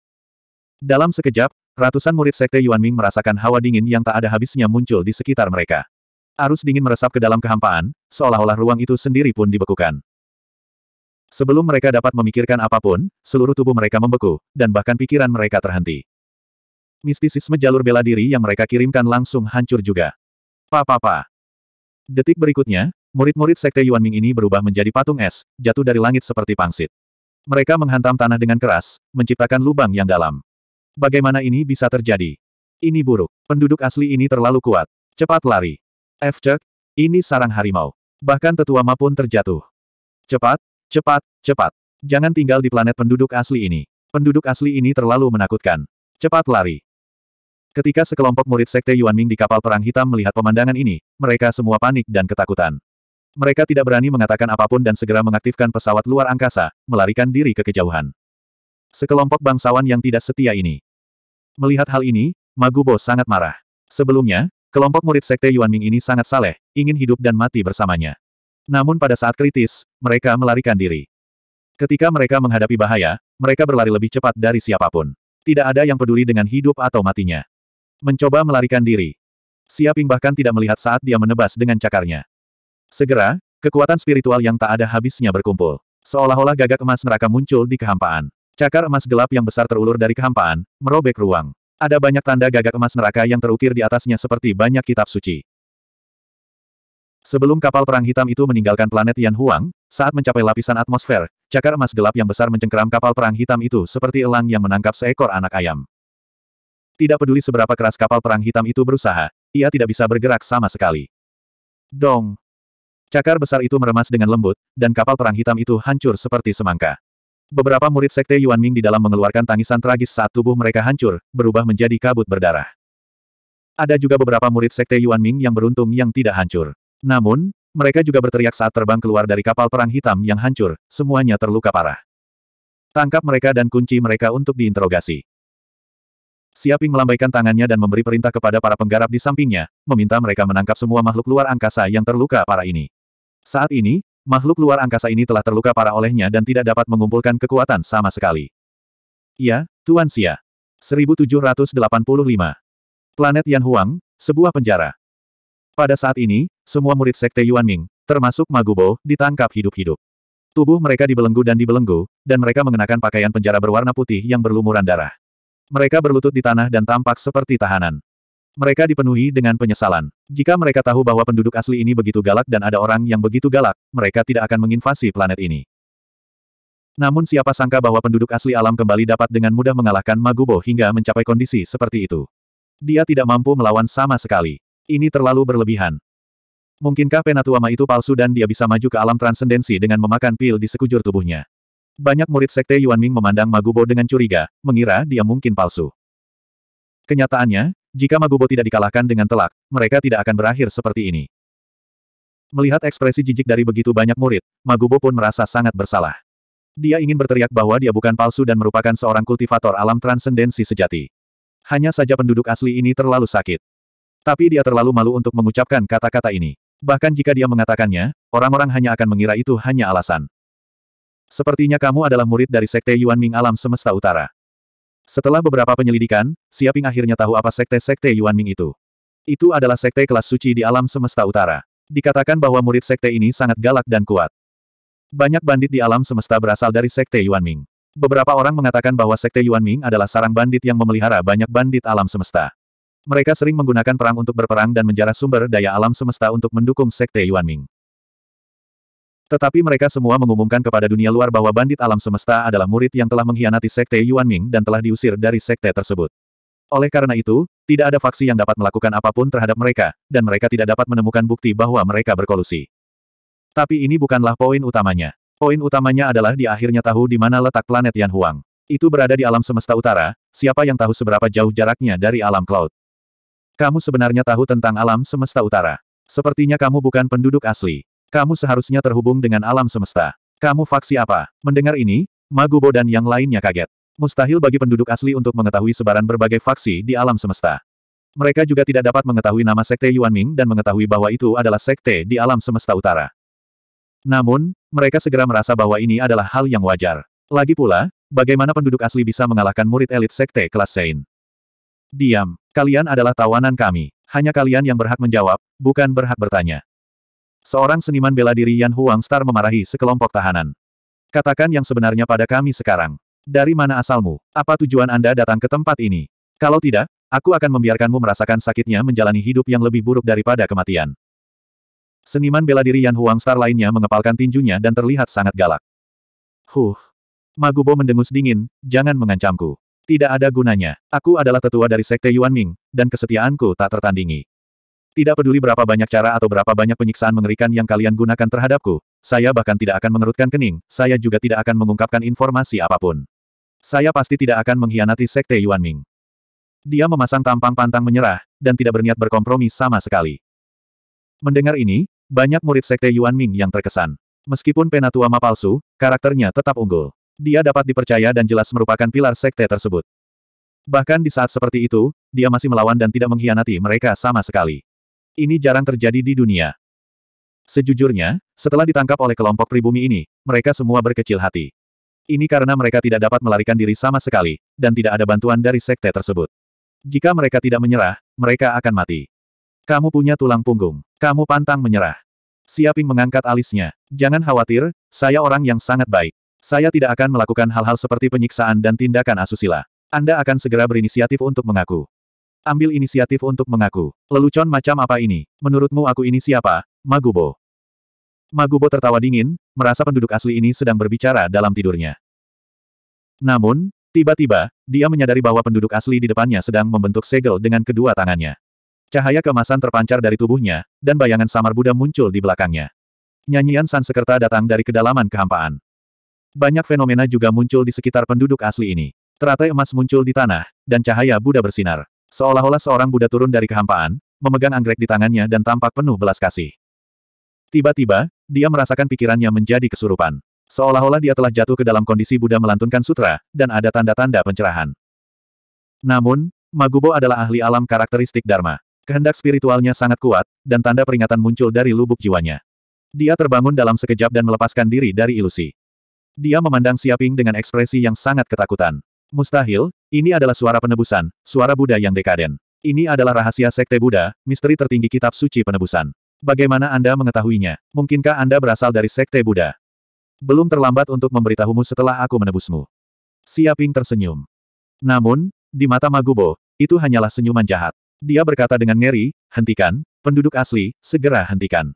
Dalam sekejap, ratusan murid sekte Yuan Ming merasakan hawa dingin yang tak ada habisnya muncul di sekitar mereka. Arus dingin meresap ke dalam kehampaan, seolah-olah ruang itu sendiri pun dibekukan. Sebelum mereka dapat memikirkan apapun, seluruh tubuh mereka membeku, dan bahkan pikiran mereka terhenti. Mistisisme jalur bela diri yang mereka kirimkan langsung hancur juga. Papa. papa Detik berikutnya, murid-murid Sekte Yuanming ini berubah menjadi patung es, jatuh dari langit seperti pangsit. Mereka menghantam tanah dengan keras, menciptakan lubang yang dalam. Bagaimana ini bisa terjadi? Ini buruk. Penduduk asli ini terlalu kuat. Cepat lari. Efcek, ini sarang harimau. Bahkan tetua Ma pun terjatuh. Cepat, cepat, cepat. Jangan tinggal di planet penduduk asli ini. Penduduk asli ini terlalu menakutkan. Cepat lari. Ketika sekelompok murid Sekte Yuan Ming di kapal perang hitam melihat pemandangan ini, mereka semua panik dan ketakutan. Mereka tidak berani mengatakan apapun dan segera mengaktifkan pesawat luar angkasa, melarikan diri ke kejauhan. Sekelompok bangsawan yang tidak setia ini. Melihat hal ini, Magubo sangat marah. Sebelumnya, kelompok murid Sekte Yuan Ming ini sangat saleh, ingin hidup dan mati bersamanya. Namun pada saat kritis, mereka melarikan diri. Ketika mereka menghadapi bahaya, mereka berlari lebih cepat dari siapapun. Tidak ada yang peduli dengan hidup atau matinya. Mencoba melarikan diri. Siaping bahkan tidak melihat saat dia menebas dengan cakarnya. Segera, kekuatan spiritual yang tak ada habisnya berkumpul. Seolah-olah gagak emas neraka muncul di kehampaan. Cakar emas gelap yang besar terulur dari kehampaan, merobek ruang. Ada banyak tanda gagak emas neraka yang terukir di atasnya seperti banyak kitab suci. Sebelum kapal perang hitam itu meninggalkan planet Yan Huang, saat mencapai lapisan atmosfer, cakar emas gelap yang besar mencengkeram kapal perang hitam itu seperti elang yang menangkap seekor anak ayam. Tidak peduli seberapa keras kapal perang hitam itu berusaha, ia tidak bisa bergerak sama sekali. Dong! Cakar besar itu meremas dengan lembut, dan kapal perang hitam itu hancur seperti semangka. Beberapa murid sekte Yuan Ming di dalam mengeluarkan tangisan tragis saat tubuh mereka hancur, berubah menjadi kabut berdarah. Ada juga beberapa murid sekte Yuan Ming yang beruntung yang tidak hancur. Namun, mereka juga berteriak saat terbang keluar dari kapal perang hitam yang hancur, semuanya terluka parah. Tangkap mereka dan kunci mereka untuk diinterogasi. Siaping melambaikan tangannya dan memberi perintah kepada para penggarap di sampingnya, meminta mereka menangkap semua makhluk luar angkasa yang terluka para ini. Saat ini, makhluk luar angkasa ini telah terluka para olehnya dan tidak dapat mengumpulkan kekuatan sama sekali. Ya, Tuan Xia. 1785. Planet Yan Huang, sebuah penjara. Pada saat ini, semua murid Sekte Yuan Ming, termasuk Magubo, ditangkap hidup-hidup. Tubuh mereka dibelenggu dan dibelenggu, dan mereka mengenakan pakaian penjara berwarna putih yang berlumuran darah. Mereka berlutut di tanah dan tampak seperti tahanan. Mereka dipenuhi dengan penyesalan. Jika mereka tahu bahwa penduduk asli ini begitu galak dan ada orang yang begitu galak, mereka tidak akan menginvasi planet ini. Namun siapa sangka bahwa penduduk asli alam kembali dapat dengan mudah mengalahkan Magubo hingga mencapai kondisi seperti itu. Dia tidak mampu melawan sama sekali. Ini terlalu berlebihan. Mungkinkah Penatuama itu palsu dan dia bisa maju ke alam transendensi dengan memakan pil di sekujur tubuhnya? Banyak murid sekte Yuanming memandang Magubo dengan curiga, mengira dia mungkin palsu. Kenyataannya, jika Magubo tidak dikalahkan dengan telak, mereka tidak akan berakhir seperti ini. Melihat ekspresi jijik dari begitu banyak murid, Magubo pun merasa sangat bersalah. Dia ingin berteriak bahwa dia bukan palsu dan merupakan seorang kultivator alam transendensi sejati. Hanya saja penduduk asli ini terlalu sakit. Tapi dia terlalu malu untuk mengucapkan kata-kata ini. Bahkan jika dia mengatakannya, orang-orang hanya akan mengira itu hanya alasan. Sepertinya kamu adalah murid dari Sekte Yuan Ming Alam Semesta Utara. Setelah beberapa penyelidikan, Siaping akhirnya tahu apa Sekte-Sekte Yuan Ming itu. Itu adalah Sekte kelas suci di alam semesta utara. Dikatakan bahwa murid Sekte ini sangat galak dan kuat. Banyak bandit di alam semesta berasal dari Sekte Yuan Ming. Beberapa orang mengatakan bahwa Sekte Yuan Ming adalah sarang bandit yang memelihara banyak bandit alam semesta. Mereka sering menggunakan perang untuk berperang dan menjarah sumber daya alam semesta untuk mendukung Sekte Yuan Ming. Tetapi mereka semua mengumumkan kepada dunia luar bahwa bandit alam semesta adalah murid yang telah mengkhianati Sekte Yuan Ming dan telah diusir dari sekte tersebut. Oleh karena itu, tidak ada faksi yang dapat melakukan apapun terhadap mereka, dan mereka tidak dapat menemukan bukti bahwa mereka berkolusi. Tapi ini bukanlah poin utamanya. Poin utamanya adalah di akhirnya tahu di mana letak planet Yan Huang. Itu berada di alam semesta utara, siapa yang tahu seberapa jauh jaraknya dari alam cloud. Kamu sebenarnya tahu tentang alam semesta utara. Sepertinya kamu bukan penduduk asli. Kamu seharusnya terhubung dengan alam semesta. Kamu faksi apa? Mendengar ini, Magubo dan yang lainnya kaget. Mustahil bagi penduduk asli untuk mengetahui sebaran berbagai faksi di alam semesta. Mereka juga tidak dapat mengetahui nama Sekte Yuanming dan mengetahui bahwa itu adalah Sekte di alam semesta utara. Namun, mereka segera merasa bahwa ini adalah hal yang wajar. Lagi pula, bagaimana penduduk asli bisa mengalahkan murid elit Sekte kelas Sein? Diam, kalian adalah tawanan kami. Hanya kalian yang berhak menjawab, bukan berhak bertanya. Seorang seniman bela diri Yan Huang Star memarahi sekelompok tahanan. Katakan yang sebenarnya pada kami sekarang. Dari mana asalmu? Apa tujuan Anda datang ke tempat ini? Kalau tidak, aku akan membiarkanmu merasakan sakitnya menjalani hidup yang lebih buruk daripada kematian. Seniman bela diri Yan Huang Star lainnya mengepalkan tinjunya dan terlihat sangat galak. Huh. Magubo mendengus dingin, jangan mengancamku. Tidak ada gunanya. Aku adalah tetua dari Sekte Yuan Ming, dan kesetiaanku tak tertandingi. Tidak peduli berapa banyak cara atau berapa banyak penyiksaan mengerikan yang kalian gunakan terhadapku, saya bahkan tidak akan mengerutkan kening, saya juga tidak akan mengungkapkan informasi apapun. Saya pasti tidak akan mengkhianati Sekte Yuan Ming. Dia memasang tampang pantang menyerah, dan tidak berniat berkompromi sama sekali. Mendengar ini, banyak murid Sekte Yuan Ming yang terkesan. Meskipun penatua Ma palsu, karakternya tetap unggul. Dia dapat dipercaya dan jelas merupakan pilar Sekte tersebut. Bahkan di saat seperti itu, dia masih melawan dan tidak mengkhianati mereka sama sekali ini jarang terjadi di dunia. Sejujurnya, setelah ditangkap oleh kelompok pribumi ini, mereka semua berkecil hati. Ini karena mereka tidak dapat melarikan diri sama sekali, dan tidak ada bantuan dari sekte tersebut. Jika mereka tidak menyerah, mereka akan mati. Kamu punya tulang punggung. Kamu pantang menyerah. Siaping mengangkat alisnya. Jangan khawatir, saya orang yang sangat baik. Saya tidak akan melakukan hal-hal seperti penyiksaan dan tindakan asusila. Anda akan segera berinisiatif untuk mengaku. Ambil inisiatif untuk mengaku. Lelucon macam apa ini? Menurutmu aku ini siapa? Magubo. Magubo tertawa dingin, merasa penduduk asli ini sedang berbicara dalam tidurnya. Namun, tiba-tiba, dia menyadari bahwa penduduk asli di depannya sedang membentuk segel dengan kedua tangannya. Cahaya kemasan terpancar dari tubuhnya, dan bayangan samar Buddha muncul di belakangnya. Nyanyian Sansekerta datang dari kedalaman kehampaan. Banyak fenomena juga muncul di sekitar penduduk asli ini. Teratai emas muncul di tanah, dan cahaya Buddha bersinar. Seolah-olah seorang Buddha turun dari kehampaan, memegang anggrek di tangannya dan tampak penuh belas kasih. Tiba-tiba, dia merasakan pikirannya menjadi kesurupan. Seolah-olah dia telah jatuh ke dalam kondisi Buddha melantunkan sutra, dan ada tanda-tanda pencerahan. Namun, Magubo adalah ahli alam karakteristik Dharma. Kehendak spiritualnya sangat kuat, dan tanda peringatan muncul dari lubuk jiwanya. Dia terbangun dalam sekejap dan melepaskan diri dari ilusi. Dia memandang Siaping dengan ekspresi yang sangat ketakutan. Mustahil, ini adalah suara penebusan, suara Buddha yang dekaden. Ini adalah rahasia Sekte Buddha, misteri tertinggi kitab suci penebusan. Bagaimana Anda mengetahuinya? Mungkinkah Anda berasal dari Sekte Buddha? Belum terlambat untuk memberitahumu setelah aku menebusmu. Siaping tersenyum. Namun, di mata Magubo, itu hanyalah senyuman jahat. Dia berkata dengan ngeri, hentikan, penduduk asli, segera hentikan.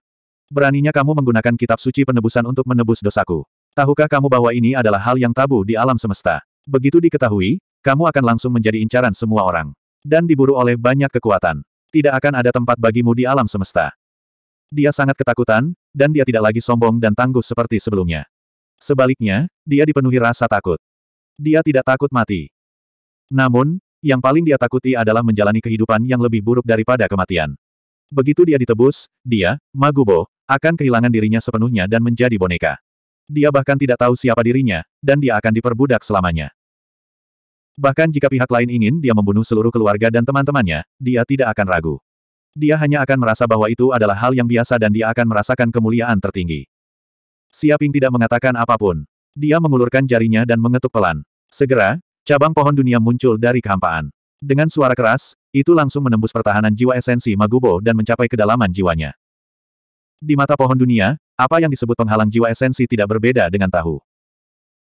Beraninya kamu menggunakan kitab suci penebusan untuk menebus dosaku. Tahukah kamu bahwa ini adalah hal yang tabu di alam semesta? Begitu diketahui, kamu akan langsung menjadi incaran semua orang. Dan diburu oleh banyak kekuatan. Tidak akan ada tempat bagimu di alam semesta. Dia sangat ketakutan, dan dia tidak lagi sombong dan tangguh seperti sebelumnya. Sebaliknya, dia dipenuhi rasa takut. Dia tidak takut mati. Namun, yang paling dia takuti adalah menjalani kehidupan yang lebih buruk daripada kematian. Begitu dia ditebus, dia, Magubo, akan kehilangan dirinya sepenuhnya dan menjadi boneka. Dia bahkan tidak tahu siapa dirinya, dan dia akan diperbudak selamanya. Bahkan jika pihak lain ingin dia membunuh seluruh keluarga dan teman-temannya, dia tidak akan ragu. Dia hanya akan merasa bahwa itu adalah hal yang biasa dan dia akan merasakan kemuliaan tertinggi. Siaping tidak mengatakan apapun. Dia mengulurkan jarinya dan mengetuk pelan. Segera, cabang pohon dunia muncul dari kehampaan. Dengan suara keras, itu langsung menembus pertahanan jiwa esensi Magubo dan mencapai kedalaman jiwanya. Di mata pohon dunia, apa yang disebut penghalang jiwa esensi tidak berbeda dengan tahu.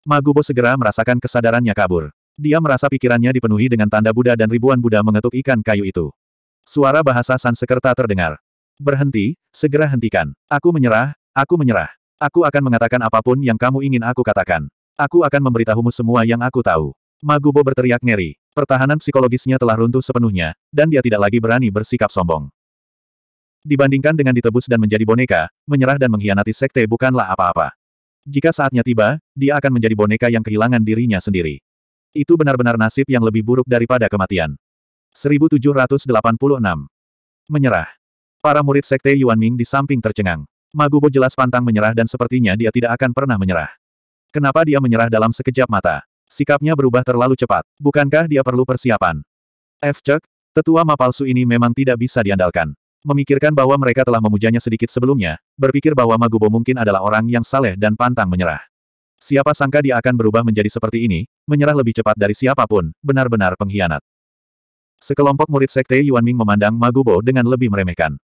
Magubo segera merasakan kesadarannya kabur. Dia merasa pikirannya dipenuhi dengan tanda Buddha dan ribuan Buddha mengetuk ikan kayu itu. Suara bahasa Sansekerta terdengar. Berhenti, segera hentikan. Aku menyerah, aku menyerah. Aku akan mengatakan apapun yang kamu ingin aku katakan. Aku akan memberitahumu semua yang aku tahu. Magubo berteriak ngeri. Pertahanan psikologisnya telah runtuh sepenuhnya, dan dia tidak lagi berani bersikap sombong. Dibandingkan dengan ditebus dan menjadi boneka, menyerah dan mengkhianati sekte bukanlah apa-apa. Jika saatnya tiba, dia akan menjadi boneka yang kehilangan dirinya sendiri. Itu benar-benar nasib yang lebih buruk daripada kematian. 1786. Menyerah. Para murid Sekte Yuan Ming di samping tercengang. Magubo jelas pantang menyerah dan sepertinya dia tidak akan pernah menyerah. Kenapa dia menyerah dalam sekejap mata? Sikapnya berubah terlalu cepat. Bukankah dia perlu persiapan? F. Cek, tetua mapalsu ini memang tidak bisa diandalkan. Memikirkan bahwa mereka telah memujanya sedikit sebelumnya, berpikir bahwa Magubo mungkin adalah orang yang saleh dan pantang menyerah. Siapa sangka dia akan berubah menjadi seperti ini, menyerah lebih cepat dari siapapun, benar-benar pengkhianat. Sekelompok murid sekte Yuanming memandang Magubo dengan lebih meremehkan.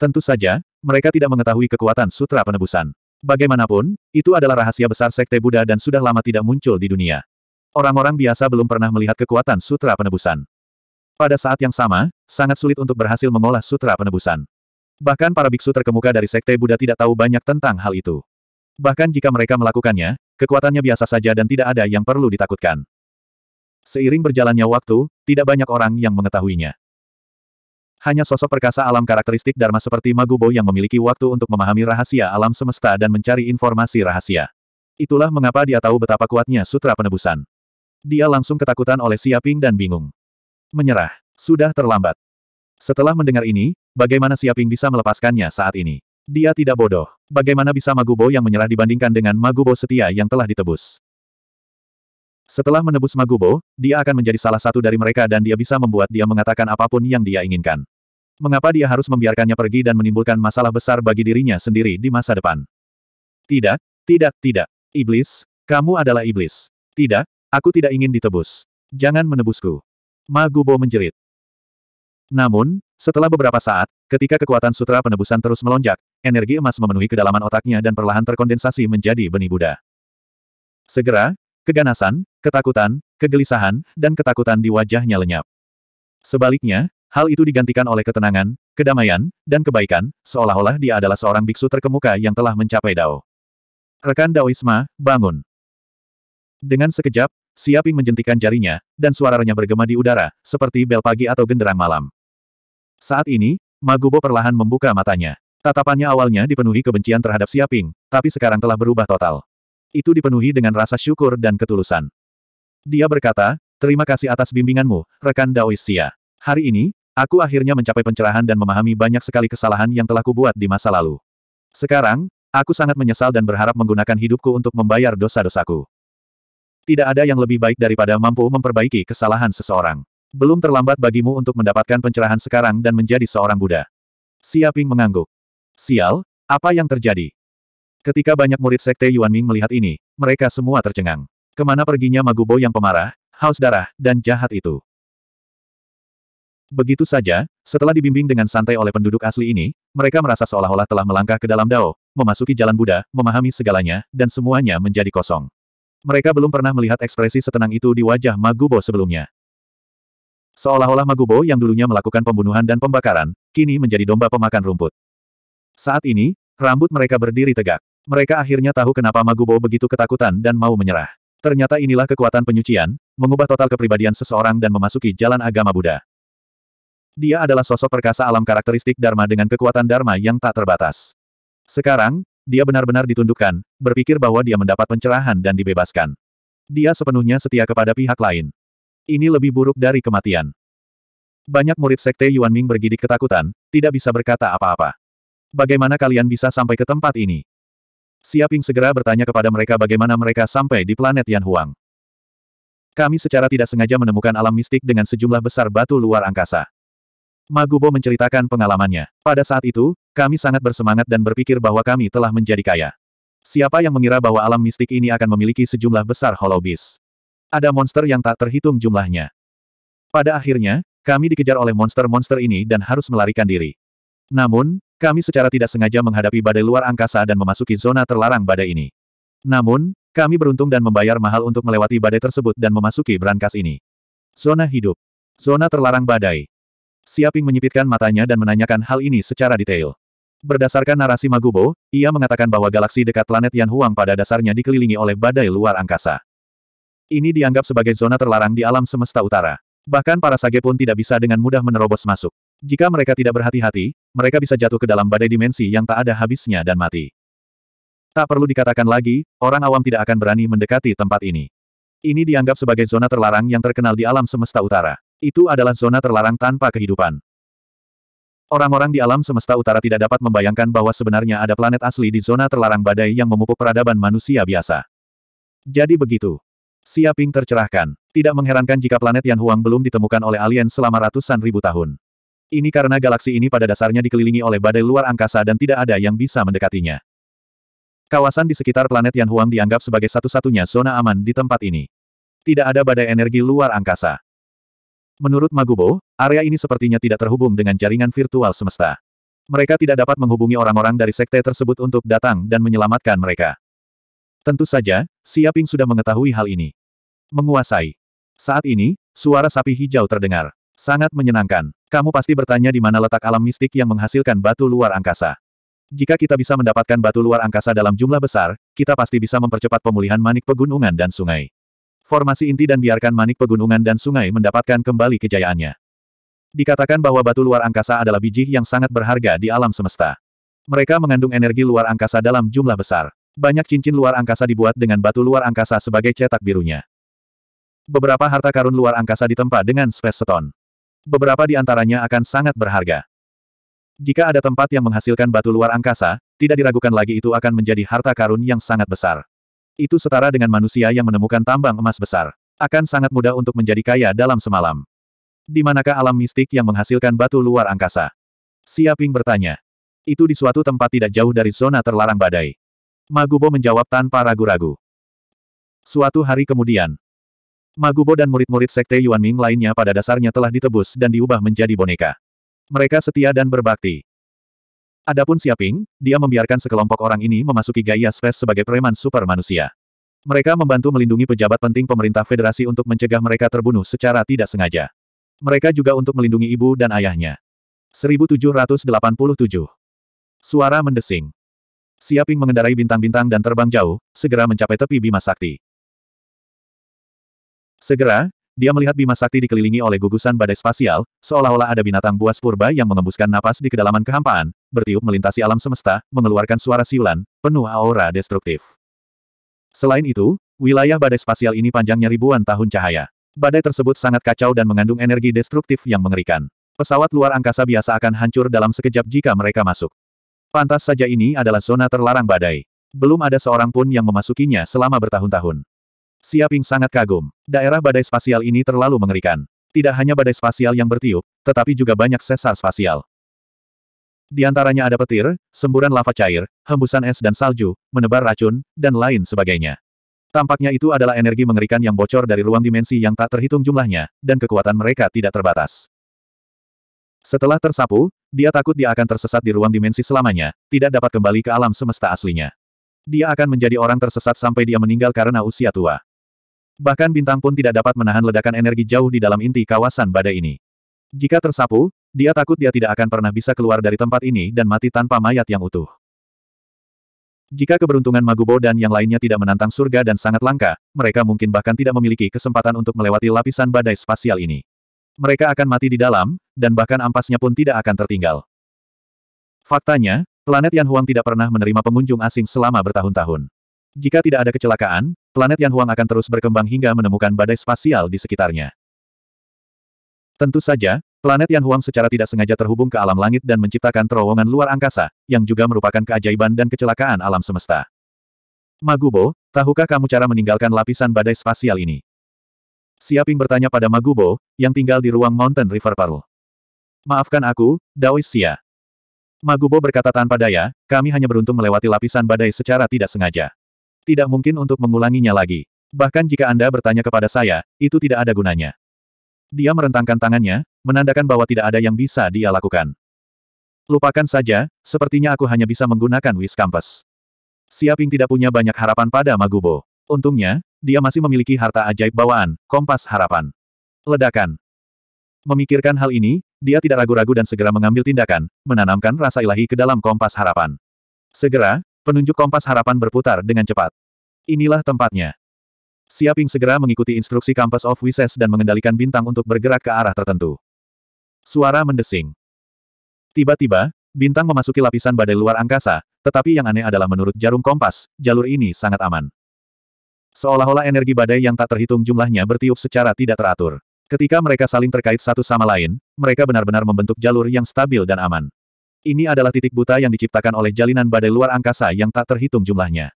Tentu saja, mereka tidak mengetahui kekuatan sutra penebusan. Bagaimanapun, itu adalah rahasia besar sekte Buddha dan sudah lama tidak muncul di dunia. Orang-orang biasa belum pernah melihat kekuatan sutra penebusan. Pada saat yang sama, sangat sulit untuk berhasil mengolah sutra penebusan. Bahkan para biksu terkemuka dari sekte Buddha tidak tahu banyak tentang hal itu. Bahkan jika mereka melakukannya, kekuatannya biasa saja dan tidak ada yang perlu ditakutkan. Seiring berjalannya waktu, tidak banyak orang yang mengetahuinya. Hanya sosok perkasa alam karakteristik Dharma seperti Magubo yang memiliki waktu untuk memahami rahasia alam semesta dan mencari informasi rahasia. Itulah mengapa dia tahu betapa kuatnya sutra penebusan. Dia langsung ketakutan oleh Siaping dan bingung. Menyerah. Sudah terlambat. Setelah mendengar ini, bagaimana Siaping bisa melepaskannya saat ini? Dia tidak bodoh. Bagaimana bisa Magubo yang menyerah dibandingkan dengan Magubo setia yang telah ditebus? Setelah menebus Magubo, dia akan menjadi salah satu dari mereka dan dia bisa membuat dia mengatakan apapun yang dia inginkan. Mengapa dia harus membiarkannya pergi dan menimbulkan masalah besar bagi dirinya sendiri di masa depan? Tidak, tidak, tidak. Iblis, kamu adalah iblis. Tidak, aku tidak ingin ditebus. Jangan menebusku. Magubo menjerit. Namun, setelah beberapa saat, ketika kekuatan sutra penebusan terus melonjak, energi emas memenuhi kedalaman otaknya dan perlahan terkondensasi menjadi benih Buddha. Segera, keganasan, ketakutan, kegelisahan, dan ketakutan di wajahnya lenyap. Sebaliknya, hal itu digantikan oleh ketenangan, kedamaian, dan kebaikan, seolah-olah dia adalah seorang biksu terkemuka yang telah mencapai Dao. Rekan Daoisma, bangun. Dengan sekejap, Siaping menjentikan jarinya, dan suaranya bergema di udara, seperti bel pagi atau genderang malam. Saat ini, Magubo perlahan membuka matanya. Tatapannya awalnya dipenuhi kebencian terhadap Siaping, tapi sekarang telah berubah total. Itu dipenuhi dengan rasa syukur dan ketulusan. Dia berkata, terima kasih atas bimbinganmu, rekan Daois Hari ini, aku akhirnya mencapai pencerahan dan memahami banyak sekali kesalahan yang telah kubuat di masa lalu. Sekarang, aku sangat menyesal dan berharap menggunakan hidupku untuk membayar dosa-dosaku. Tidak ada yang lebih baik daripada mampu memperbaiki kesalahan seseorang. Belum terlambat bagimu untuk mendapatkan pencerahan sekarang dan menjadi seorang Buddha. Siaping mengangguk. Sial, apa yang terjadi? Ketika banyak murid sekte Yuan Ming melihat ini, mereka semua tercengang. Kemana perginya Magubo yang pemarah, haus darah, dan jahat itu? Begitu saja, setelah dibimbing dengan santai oleh penduduk asli ini, mereka merasa seolah-olah telah melangkah ke dalam dao, memasuki jalan Buddha, memahami segalanya, dan semuanya menjadi kosong. Mereka belum pernah melihat ekspresi setenang itu di wajah Magubo sebelumnya. Seolah-olah Magubo yang dulunya melakukan pembunuhan dan pembakaran, kini menjadi domba pemakan rumput. Saat ini, rambut mereka berdiri tegak. Mereka akhirnya tahu kenapa Magubo begitu ketakutan dan mau menyerah. Ternyata inilah kekuatan penyucian, mengubah total kepribadian seseorang dan memasuki jalan agama Buddha. Dia adalah sosok perkasa alam karakteristik Dharma dengan kekuatan Dharma yang tak terbatas. Sekarang, dia benar-benar ditundukkan, berpikir bahwa dia mendapat pencerahan dan dibebaskan. Dia sepenuhnya setia kepada pihak lain. Ini lebih buruk dari kematian. Banyak murid sekte Yuan Ming bergidik ketakutan, tidak bisa berkata apa-apa. Bagaimana kalian bisa sampai ke tempat ini? Siaping segera bertanya kepada mereka bagaimana mereka sampai di planet Yan Huang. Kami secara tidak sengaja menemukan alam mistik dengan sejumlah besar batu luar angkasa. Magubo menceritakan pengalamannya. Pada saat itu, kami sangat bersemangat dan berpikir bahwa kami telah menjadi kaya. Siapa yang mengira bahwa alam mistik ini akan memiliki sejumlah besar holobis? Ada monster yang tak terhitung jumlahnya. Pada akhirnya, kami dikejar oleh monster-monster ini dan harus melarikan diri. Namun, kami secara tidak sengaja menghadapi badai luar angkasa dan memasuki zona terlarang badai ini. Namun, kami beruntung dan membayar mahal untuk melewati badai tersebut dan memasuki berangkas ini. Zona hidup. Zona terlarang badai. Siaping menyipitkan matanya dan menanyakan hal ini secara detail. Berdasarkan narasi Magubo, ia mengatakan bahwa galaksi dekat planet Yan Huang pada dasarnya dikelilingi oleh badai luar angkasa. Ini dianggap sebagai zona terlarang di alam semesta utara. Bahkan para sage pun tidak bisa dengan mudah menerobos masuk. Jika mereka tidak berhati-hati, mereka bisa jatuh ke dalam badai dimensi yang tak ada habisnya dan mati. Tak perlu dikatakan lagi, orang awam tidak akan berani mendekati tempat ini. Ini dianggap sebagai zona terlarang yang terkenal di alam semesta utara. Itu adalah zona terlarang tanpa kehidupan. Orang-orang di alam semesta utara tidak dapat membayangkan bahwa sebenarnya ada planet asli di zona terlarang badai yang memupuk peradaban manusia biasa. Jadi begitu. Siaping tercerahkan. Tidak mengherankan jika planet Yan Huang belum ditemukan oleh alien selama ratusan ribu tahun. Ini karena galaksi ini pada dasarnya dikelilingi oleh badai luar angkasa dan tidak ada yang bisa mendekatinya. Kawasan di sekitar planet Yan Huang dianggap sebagai satu-satunya zona aman di tempat ini. Tidak ada badai energi luar angkasa. Menurut Magubo, area ini sepertinya tidak terhubung dengan jaringan virtual semesta. Mereka tidak dapat menghubungi orang-orang dari sekte tersebut untuk datang dan menyelamatkan mereka. Tentu saja, Siaping sudah mengetahui hal ini. Menguasai. Saat ini, suara sapi hijau terdengar. Sangat menyenangkan. Kamu pasti bertanya di mana letak alam mistik yang menghasilkan batu luar angkasa. Jika kita bisa mendapatkan batu luar angkasa dalam jumlah besar, kita pasti bisa mempercepat pemulihan manik pegunungan dan sungai. Formasi inti dan biarkan manik pegunungan dan sungai mendapatkan kembali kejayaannya. Dikatakan bahwa batu luar angkasa adalah biji yang sangat berharga di alam semesta. Mereka mengandung energi luar angkasa dalam jumlah besar. Banyak cincin luar angkasa dibuat dengan batu luar angkasa sebagai cetak birunya. Beberapa harta karun luar angkasa ditempa dengan space stone. Beberapa di antaranya akan sangat berharga. Jika ada tempat yang menghasilkan batu luar angkasa, tidak diragukan lagi itu akan menjadi harta karun yang sangat besar. Itu setara dengan manusia yang menemukan tambang emas besar. Akan sangat mudah untuk menjadi kaya dalam semalam. Di manakah alam mistik yang menghasilkan batu luar angkasa? Siaping bertanya. Itu di suatu tempat tidak jauh dari zona terlarang badai. Magubo menjawab tanpa ragu-ragu. Suatu hari kemudian, Magubo dan murid-murid sekte Yuan Ming lainnya pada dasarnya telah ditebus dan diubah menjadi boneka. Mereka setia dan berbakti. Adapun Siaping, dia membiarkan sekelompok orang ini memasuki Gaia Space sebagai preman super manusia. Mereka membantu melindungi pejabat penting pemerintah federasi untuk mencegah mereka terbunuh secara tidak sengaja. Mereka juga untuk melindungi ibu dan ayahnya. 1787 Suara mendesing. Siaping mengendarai bintang-bintang dan terbang jauh, segera mencapai tepi Bima Sakti. Segera, dia melihat Bima Sakti dikelilingi oleh gugusan badai spasial, seolah-olah ada binatang buas purba yang mengembuskan napas di kedalaman kehampaan, bertiup melintasi alam semesta, mengeluarkan suara siulan, penuh aura destruktif. Selain itu, wilayah badai spasial ini panjangnya ribuan tahun cahaya. Badai tersebut sangat kacau dan mengandung energi destruktif yang mengerikan. Pesawat luar angkasa biasa akan hancur dalam sekejap jika mereka masuk. Pantas saja ini adalah zona terlarang badai. Belum ada seorang pun yang memasukinya selama bertahun-tahun. Siaping sangat kagum. Daerah badai spasial ini terlalu mengerikan. Tidak hanya badai spasial yang bertiup, tetapi juga banyak sesar spasial. Di antaranya ada petir, semburan lava cair, hembusan es dan salju, menebar racun, dan lain sebagainya. Tampaknya itu adalah energi mengerikan yang bocor dari ruang dimensi yang tak terhitung jumlahnya, dan kekuatan mereka tidak terbatas. Setelah tersapu, dia takut dia akan tersesat di ruang dimensi selamanya, tidak dapat kembali ke alam semesta aslinya. Dia akan menjadi orang tersesat sampai dia meninggal karena usia tua. Bahkan bintang pun tidak dapat menahan ledakan energi jauh di dalam inti kawasan badai ini. Jika tersapu, dia takut dia tidak akan pernah bisa keluar dari tempat ini dan mati tanpa mayat yang utuh. Jika keberuntungan Magubo dan yang lainnya tidak menantang surga dan sangat langka, mereka mungkin bahkan tidak memiliki kesempatan untuk melewati lapisan badai spasial ini. Mereka akan mati di dalam, dan bahkan ampasnya pun tidak akan tertinggal. Faktanya, planet Yan Huang tidak pernah menerima pengunjung asing selama bertahun-tahun. Jika tidak ada kecelakaan, planet Yan Huang akan terus berkembang hingga menemukan badai spasial di sekitarnya. Tentu saja, planet Yan Huang secara tidak sengaja terhubung ke alam langit dan menciptakan terowongan luar angkasa, yang juga merupakan keajaiban dan kecelakaan alam semesta. Magubo, tahukah kamu cara meninggalkan lapisan badai spasial ini? Siaping bertanya pada Magubo, yang tinggal di ruang Mountain River Paru. Maafkan aku, Daois Xia. Magubo berkata tanpa daya, kami hanya beruntung melewati lapisan badai secara tidak sengaja. Tidak mungkin untuk mengulanginya lagi. Bahkan jika Anda bertanya kepada saya, itu tidak ada gunanya. Dia merentangkan tangannya, menandakan bahwa tidak ada yang bisa dia lakukan. Lupakan saja, sepertinya aku hanya bisa menggunakan Wis Siaping tidak punya banyak harapan pada Magubo. Untungnya, dia masih memiliki harta ajaib bawaan, kompas harapan. Ledakan. Memikirkan hal ini, dia tidak ragu-ragu dan segera mengambil tindakan, menanamkan rasa ilahi ke dalam kompas harapan. Segera, penunjuk kompas harapan berputar dengan cepat. Inilah tempatnya. Siaping segera mengikuti instruksi Campus of Wishes dan mengendalikan bintang untuk bergerak ke arah tertentu. Suara mendesing. Tiba-tiba, bintang memasuki lapisan badai luar angkasa, tetapi yang aneh adalah menurut jarum kompas, jalur ini sangat aman. Seolah-olah energi badai yang tak terhitung jumlahnya bertiup secara tidak teratur. Ketika mereka saling terkait satu sama lain, mereka benar-benar membentuk jalur yang stabil dan aman. Ini adalah titik buta yang diciptakan oleh jalinan badai luar angkasa yang tak terhitung jumlahnya.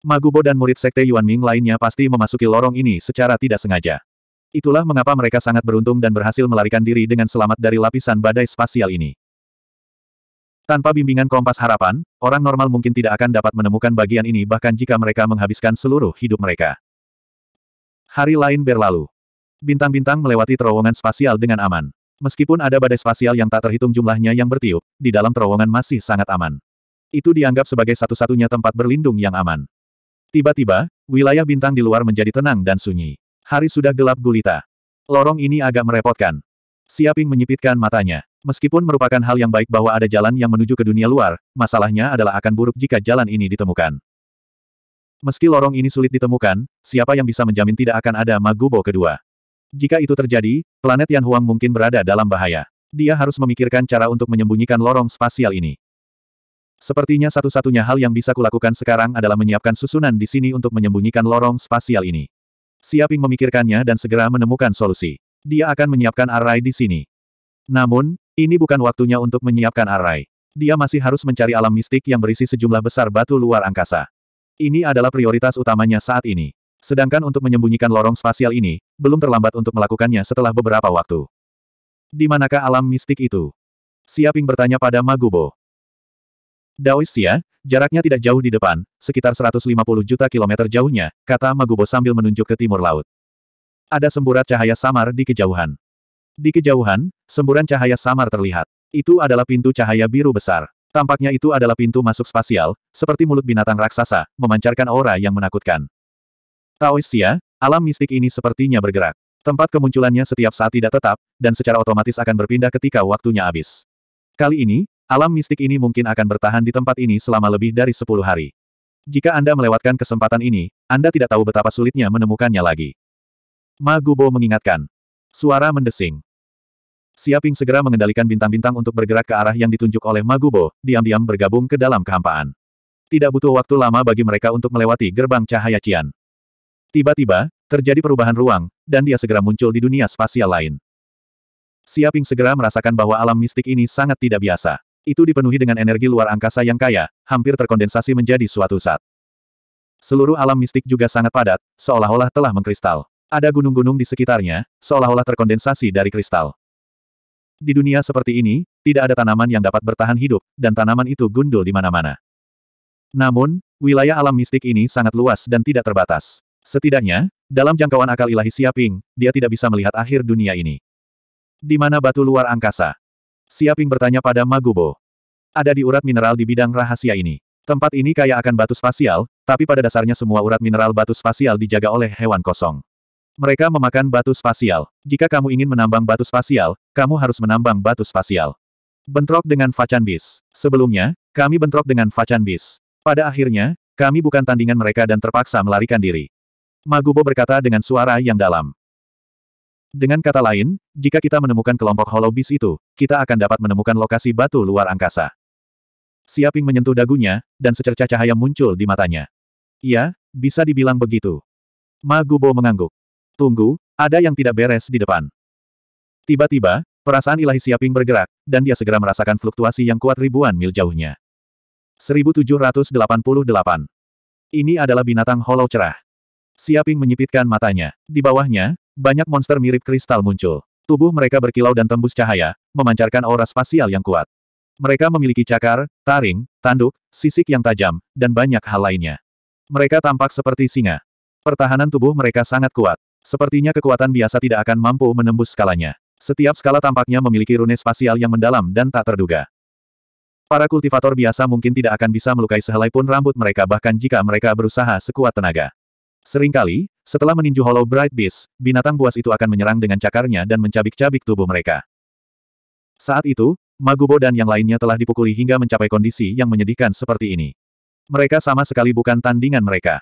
Magubo dan murid sekte Yuan Ming lainnya pasti memasuki lorong ini secara tidak sengaja. Itulah mengapa mereka sangat beruntung dan berhasil melarikan diri dengan selamat dari lapisan badai spasial ini. Tanpa bimbingan kompas harapan, orang normal mungkin tidak akan dapat menemukan bagian ini bahkan jika mereka menghabiskan seluruh hidup mereka. Hari lain berlalu. Bintang-bintang melewati terowongan spasial dengan aman. Meskipun ada badai spasial yang tak terhitung jumlahnya yang bertiup, di dalam terowongan masih sangat aman. Itu dianggap sebagai satu-satunya tempat berlindung yang aman. Tiba-tiba, wilayah bintang di luar menjadi tenang dan sunyi. Hari sudah gelap gulita. Lorong ini agak merepotkan. Siaping menyipitkan matanya. Meskipun merupakan hal yang baik bahwa ada jalan yang menuju ke dunia luar, masalahnya adalah akan buruk jika jalan ini ditemukan. Meski lorong ini sulit ditemukan, siapa yang bisa menjamin tidak akan ada Magubo kedua? Jika itu terjadi, planet Yan Huang mungkin berada dalam bahaya. Dia harus memikirkan cara untuk menyembunyikan lorong spasial ini. Sepertinya satu-satunya hal yang bisa kulakukan sekarang adalah menyiapkan susunan di sini untuk menyembunyikan lorong spasial ini. Siaping memikirkannya dan segera menemukan solusi. Dia akan menyiapkan array di sini. Namun, ini bukan waktunya untuk menyiapkan array. Dia masih harus mencari alam mistik yang berisi sejumlah besar batu luar angkasa. Ini adalah prioritas utamanya saat ini. Sedangkan untuk menyembunyikan lorong spasial ini, belum terlambat untuk melakukannya setelah beberapa waktu. Di manakah alam mistik itu? Siaping bertanya pada Magubo. Daoisia, jaraknya tidak jauh di depan, sekitar 150 juta kilometer jauhnya, kata Magubo sambil menunjuk ke timur laut. Ada semburat cahaya samar di kejauhan. Di kejauhan, semburan cahaya samar terlihat. Itu adalah pintu cahaya biru besar. Tampaknya itu adalah pintu masuk spasial, seperti mulut binatang raksasa, memancarkan aura yang menakutkan. Taoisia, alam mistik ini sepertinya bergerak. Tempat kemunculannya setiap saat tidak tetap, dan secara otomatis akan berpindah ketika waktunya habis. Kali ini, alam mistik ini mungkin akan bertahan di tempat ini selama lebih dari 10 hari. Jika Anda melewatkan kesempatan ini, Anda tidak tahu betapa sulitnya menemukannya lagi. Magubo mengingatkan. Suara mendesing. Siaping segera mengendalikan bintang-bintang untuk bergerak ke arah yang ditunjuk oleh Magubo, diam-diam bergabung ke dalam kehampaan. Tidak butuh waktu lama bagi mereka untuk melewati gerbang cahaya Cian. Tiba-tiba, terjadi perubahan ruang, dan dia segera muncul di dunia spasial lain. Siaping segera merasakan bahwa alam mistik ini sangat tidak biasa. Itu dipenuhi dengan energi luar angkasa yang kaya, hampir terkondensasi menjadi suatu zat. Seluruh alam mistik juga sangat padat, seolah-olah telah mengkristal. Ada gunung-gunung di sekitarnya, seolah-olah terkondensasi dari kristal. Di dunia seperti ini, tidak ada tanaman yang dapat bertahan hidup, dan tanaman itu gundul di mana-mana. Namun, wilayah alam mistik ini sangat luas dan tidak terbatas. Setidaknya, dalam jangkauan akal ilahi Siaping, dia tidak bisa melihat akhir dunia ini. Di mana batu luar angkasa? Siaping bertanya pada Magubo. Ada di urat mineral di bidang rahasia ini. Tempat ini kaya akan batu spasial, tapi pada dasarnya semua urat mineral batu spasial dijaga oleh hewan kosong. Mereka memakan batu spasial. Jika kamu ingin menambang batu spasial, kamu harus menambang batu spasial. Bentrok dengan Fachan Bis. Sebelumnya, kami bentrok dengan Fachan Bis. Pada akhirnya, kami bukan tandingan mereka dan terpaksa melarikan diri. Magubo berkata dengan suara yang dalam. Dengan kata lain, jika kita menemukan kelompok hollow Beast itu, kita akan dapat menemukan lokasi batu luar angkasa. Siaping menyentuh dagunya, dan secerca cahaya muncul di matanya. Ya, bisa dibilang begitu. Magubo mengangguk. Tunggu, ada yang tidak beres di depan. Tiba-tiba, perasaan ilahi Siaping bergerak, dan dia segera merasakan fluktuasi yang kuat ribuan mil jauhnya. 1788. Ini adalah binatang hollow cerah. Siaping menyipitkan matanya. Di bawahnya, banyak monster mirip kristal muncul. Tubuh mereka berkilau dan tembus cahaya, memancarkan aura spasial yang kuat. Mereka memiliki cakar, taring, tanduk, sisik yang tajam, dan banyak hal lainnya. Mereka tampak seperti singa. Pertahanan tubuh mereka sangat kuat. Sepertinya kekuatan biasa tidak akan mampu menembus skalanya. Setiap skala tampaknya memiliki rune spasial yang mendalam dan tak terduga. Para kultivator biasa mungkin tidak akan bisa melukai sehelai pun rambut mereka bahkan jika mereka berusaha sekuat tenaga. Seringkali, setelah meninju Hollow Bright Beast, binatang buas itu akan menyerang dengan cakarnya dan mencabik-cabik tubuh mereka. Saat itu, Magubo dan yang lainnya telah dipukuli hingga mencapai kondisi yang menyedihkan seperti ini. Mereka sama sekali bukan tandingan mereka.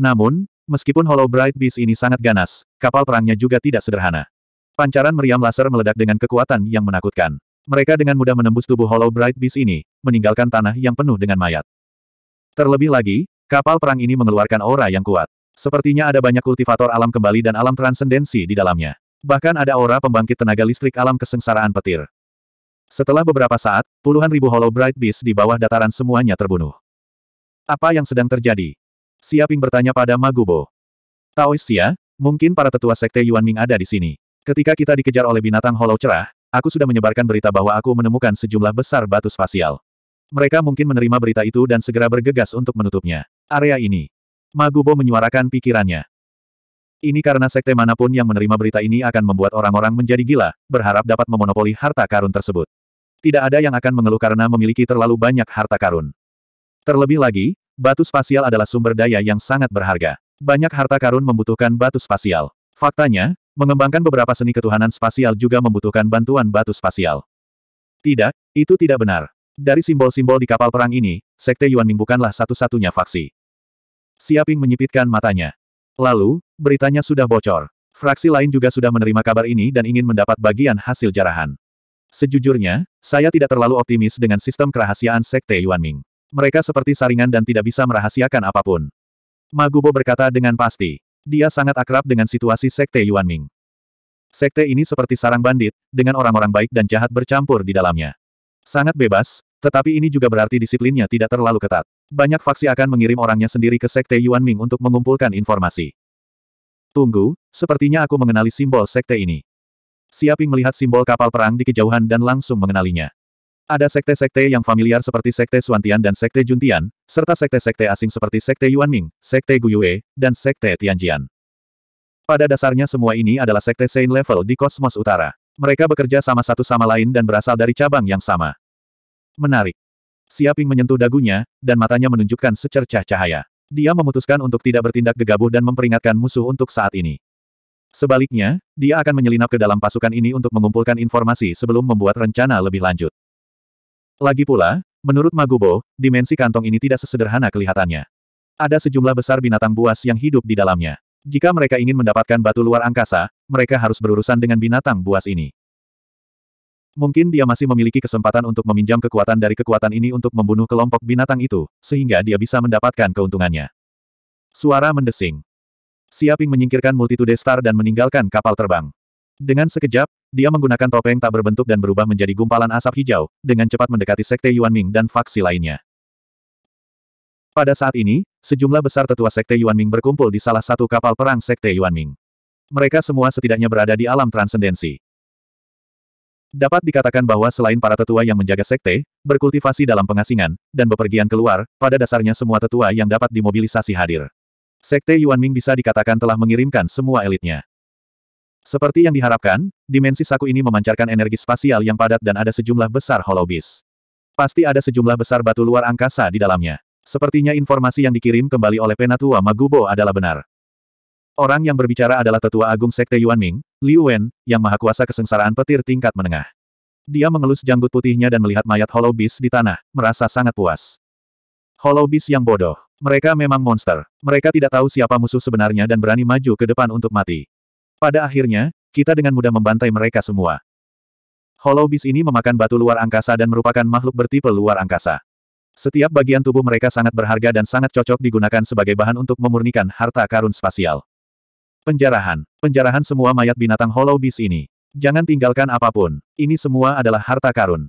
Namun, Meskipun Hollow Bright Beast ini sangat ganas, kapal perangnya juga tidak sederhana. Pancaran meriam laser meledak dengan kekuatan yang menakutkan. Mereka dengan mudah menembus tubuh Hollow Bright Beast ini, meninggalkan tanah yang penuh dengan mayat. Terlebih lagi, kapal perang ini mengeluarkan aura yang kuat. Sepertinya ada banyak kultivator alam kembali dan alam transendensi di dalamnya. Bahkan ada aura pembangkit tenaga listrik alam kesengsaraan petir. Setelah beberapa saat, puluhan ribu Hollow Bright Beast di bawah dataran semuanya terbunuh. Apa yang sedang terjadi? Siaping bertanya pada Magubo. Taoisia, mungkin para tetua sekte Yuan Ming ada di sini. Ketika kita dikejar oleh binatang hollow cerah, aku sudah menyebarkan berita bahwa aku menemukan sejumlah besar batu spasial. Mereka mungkin menerima berita itu dan segera bergegas untuk menutupnya. Area ini. Magubo menyuarakan pikirannya. Ini karena sekte manapun yang menerima berita ini akan membuat orang-orang menjadi gila, berharap dapat memonopoli harta karun tersebut. Tidak ada yang akan mengeluh karena memiliki terlalu banyak harta karun. Terlebih lagi, batu spasial adalah sumber daya yang sangat berharga. Banyak harta karun membutuhkan batu spasial. Faktanya, mengembangkan beberapa seni ketuhanan spasial juga membutuhkan bantuan batu spasial. Tidak, itu tidak benar. Dari simbol-simbol di kapal perang ini, Sekte Yuanming bukanlah satu-satunya faksi. Siaping menyipitkan matanya. Lalu, beritanya sudah bocor. Fraksi lain juga sudah menerima kabar ini dan ingin mendapat bagian hasil jarahan. Sejujurnya, saya tidak terlalu optimis dengan sistem kerahasiaan Sekte Yuanming. Mereka seperti saringan dan tidak bisa merahasiakan apapun. Magubo berkata dengan pasti. Dia sangat akrab dengan situasi Sekte Yuanming. Sekte ini seperti sarang bandit, dengan orang-orang baik dan jahat bercampur di dalamnya. Sangat bebas, tetapi ini juga berarti disiplinnya tidak terlalu ketat. Banyak faksi akan mengirim orangnya sendiri ke Sekte Yuanming untuk mengumpulkan informasi. Tunggu, sepertinya aku mengenali simbol Sekte ini. Siaping melihat simbol kapal perang di kejauhan dan langsung mengenalinya. Ada sekte-sekte yang familiar seperti sekte Suantian dan sekte Juntian, serta sekte-sekte asing seperti sekte Yuanming, sekte Guyue, dan sekte Tianjian. Pada dasarnya semua ini adalah sekte Saint level di kosmos utara. Mereka bekerja sama satu sama lain dan berasal dari cabang yang sama. Menarik. Siaping menyentuh dagunya, dan matanya menunjukkan secercah cahaya. Dia memutuskan untuk tidak bertindak gegabah dan memperingatkan musuh untuk saat ini. Sebaliknya, dia akan menyelinap ke dalam pasukan ini untuk mengumpulkan informasi sebelum membuat rencana lebih lanjut. Lagi pula, menurut Magubo, dimensi kantong ini tidak sesederhana kelihatannya. Ada sejumlah besar binatang buas yang hidup di dalamnya. Jika mereka ingin mendapatkan batu luar angkasa, mereka harus berurusan dengan binatang buas ini. Mungkin dia masih memiliki kesempatan untuk meminjam kekuatan dari kekuatan ini untuk membunuh kelompok binatang itu, sehingga dia bisa mendapatkan keuntungannya. Suara mendesing. Siaping menyingkirkan multitude star dan meninggalkan kapal terbang. Dengan sekejap, dia menggunakan topeng tak berbentuk dan berubah menjadi gumpalan asap hijau, dengan cepat mendekati Sekte Yuanming dan faksi lainnya. Pada saat ini, sejumlah besar tetua Sekte Yuanming berkumpul di salah satu kapal perang Sekte Yuanming. Mereka semua setidaknya berada di alam transendensi. Dapat dikatakan bahwa selain para tetua yang menjaga sekte, berkultivasi dalam pengasingan, dan bepergian keluar, pada dasarnya semua tetua yang dapat dimobilisasi hadir. Sekte Yuanming bisa dikatakan telah mengirimkan semua elitnya. Seperti yang diharapkan, dimensi saku ini memancarkan energi spasial yang padat dan ada sejumlah besar holobis. Pasti ada sejumlah besar batu luar angkasa di dalamnya. Sepertinya informasi yang dikirim kembali oleh Penatua Magubo adalah benar. Orang yang berbicara adalah Tetua Agung Sekte Yuanming, Liu Wen, yang maha kuasa kesengsaraan petir tingkat menengah. Dia mengelus janggut putihnya dan melihat mayat holobis di tanah, merasa sangat puas. Holobis yang bodoh. Mereka memang monster. Mereka tidak tahu siapa musuh sebenarnya dan berani maju ke depan untuk mati. Pada akhirnya, kita dengan mudah membantai mereka semua. Hollow Beast ini memakan batu luar angkasa dan merupakan makhluk bertipe luar angkasa. Setiap bagian tubuh mereka sangat berharga dan sangat cocok digunakan sebagai bahan untuk memurnikan harta karun spasial. Penjarahan. Penjarahan semua mayat binatang Hollow Beast ini. Jangan tinggalkan apapun. Ini semua adalah harta karun.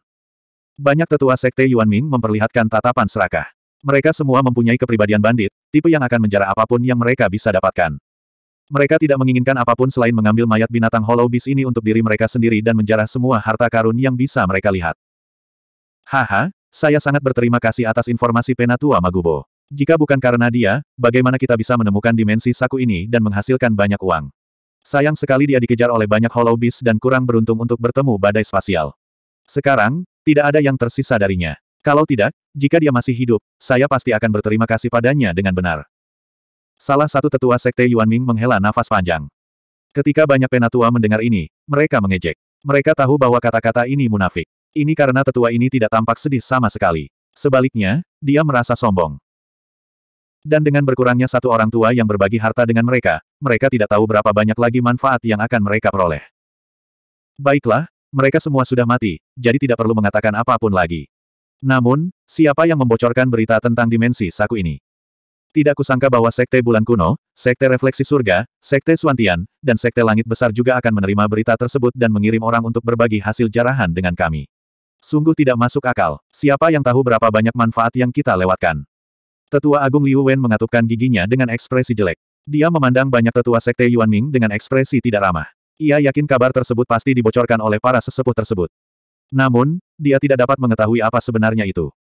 Banyak tetua sekte Yuan Ming memperlihatkan tatapan serakah. Mereka semua mempunyai kepribadian bandit, tipe yang akan menjara apapun yang mereka bisa dapatkan. Mereka tidak menginginkan apapun selain mengambil mayat binatang hollow Beast ini untuk diri mereka sendiri dan menjarah semua harta karun yang bisa mereka lihat. Haha, saya sangat berterima kasih atas informasi Penatua Magubo. Jika bukan karena dia, bagaimana kita bisa menemukan dimensi saku ini dan menghasilkan banyak uang? Sayang sekali dia dikejar oleh banyak hollow Beast dan kurang beruntung untuk bertemu badai spasial. Sekarang, tidak ada yang tersisa darinya. Kalau tidak, jika dia masih hidup, saya pasti akan berterima kasih padanya dengan benar. Salah satu tetua sekte Yuan Ming menghela nafas panjang. Ketika banyak penatua mendengar ini, mereka mengejek. Mereka tahu bahwa kata-kata ini munafik. Ini karena tetua ini tidak tampak sedih sama sekali. Sebaliknya, dia merasa sombong. Dan dengan berkurangnya satu orang tua yang berbagi harta dengan mereka, mereka tidak tahu berapa banyak lagi manfaat yang akan mereka peroleh. Baiklah, mereka semua sudah mati, jadi tidak perlu mengatakan apapun lagi. Namun, siapa yang membocorkan berita tentang dimensi saku ini? Tidak kusangka bahwa Sekte Bulan Kuno, Sekte Refleksi Surga, Sekte Suantian, dan Sekte Langit Besar juga akan menerima berita tersebut dan mengirim orang untuk berbagi hasil jarahan dengan kami. Sungguh tidak masuk akal. Siapa yang tahu berapa banyak manfaat yang kita lewatkan? Tetua Agung Liu Wen mengatupkan giginya dengan ekspresi jelek. Dia memandang banyak tetua Sekte Yuan Ming dengan ekspresi tidak ramah. Ia yakin kabar tersebut pasti dibocorkan oleh para sesepuh tersebut. Namun, dia tidak dapat mengetahui apa sebenarnya itu.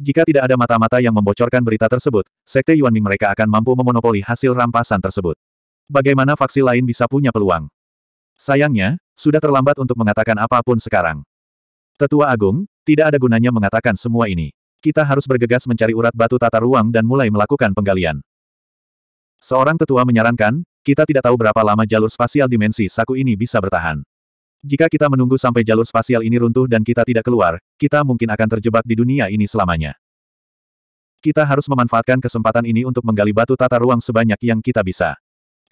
Jika tidak ada mata-mata yang membocorkan berita tersebut, Sekte Yuanming mereka akan mampu memonopoli hasil rampasan tersebut. Bagaimana faksi lain bisa punya peluang? Sayangnya, sudah terlambat untuk mengatakan apapun sekarang. Tetua Agung, tidak ada gunanya mengatakan semua ini. Kita harus bergegas mencari urat batu tata ruang dan mulai melakukan penggalian. Seorang tetua menyarankan, kita tidak tahu berapa lama jalur spasial dimensi saku ini bisa bertahan. Jika kita menunggu sampai jalur spasial ini runtuh dan kita tidak keluar, kita mungkin akan terjebak di dunia ini selamanya. Kita harus memanfaatkan kesempatan ini untuk menggali batu tata ruang sebanyak yang kita bisa.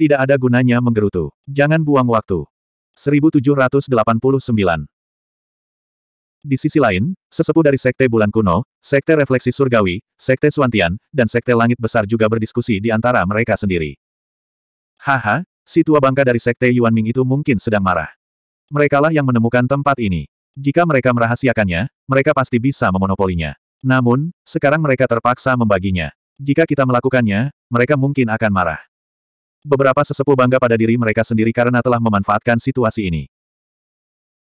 Tidak ada gunanya menggerutu. Jangan buang waktu. 1789 Di sisi lain, sesepuh dari Sekte Bulan Kuno, Sekte Refleksi Surgawi, Sekte Suantian, dan Sekte Langit Besar juga berdiskusi di antara mereka sendiri. Haha, si tua bangka dari Sekte Yuan Ming itu mungkin sedang marah. Merekalah yang menemukan tempat ini. Jika mereka merahasiakannya, mereka pasti bisa memonopolinya. Namun, sekarang mereka terpaksa membaginya. Jika kita melakukannya, mereka mungkin akan marah. Beberapa sesepuh bangga pada diri mereka sendiri karena telah memanfaatkan situasi ini.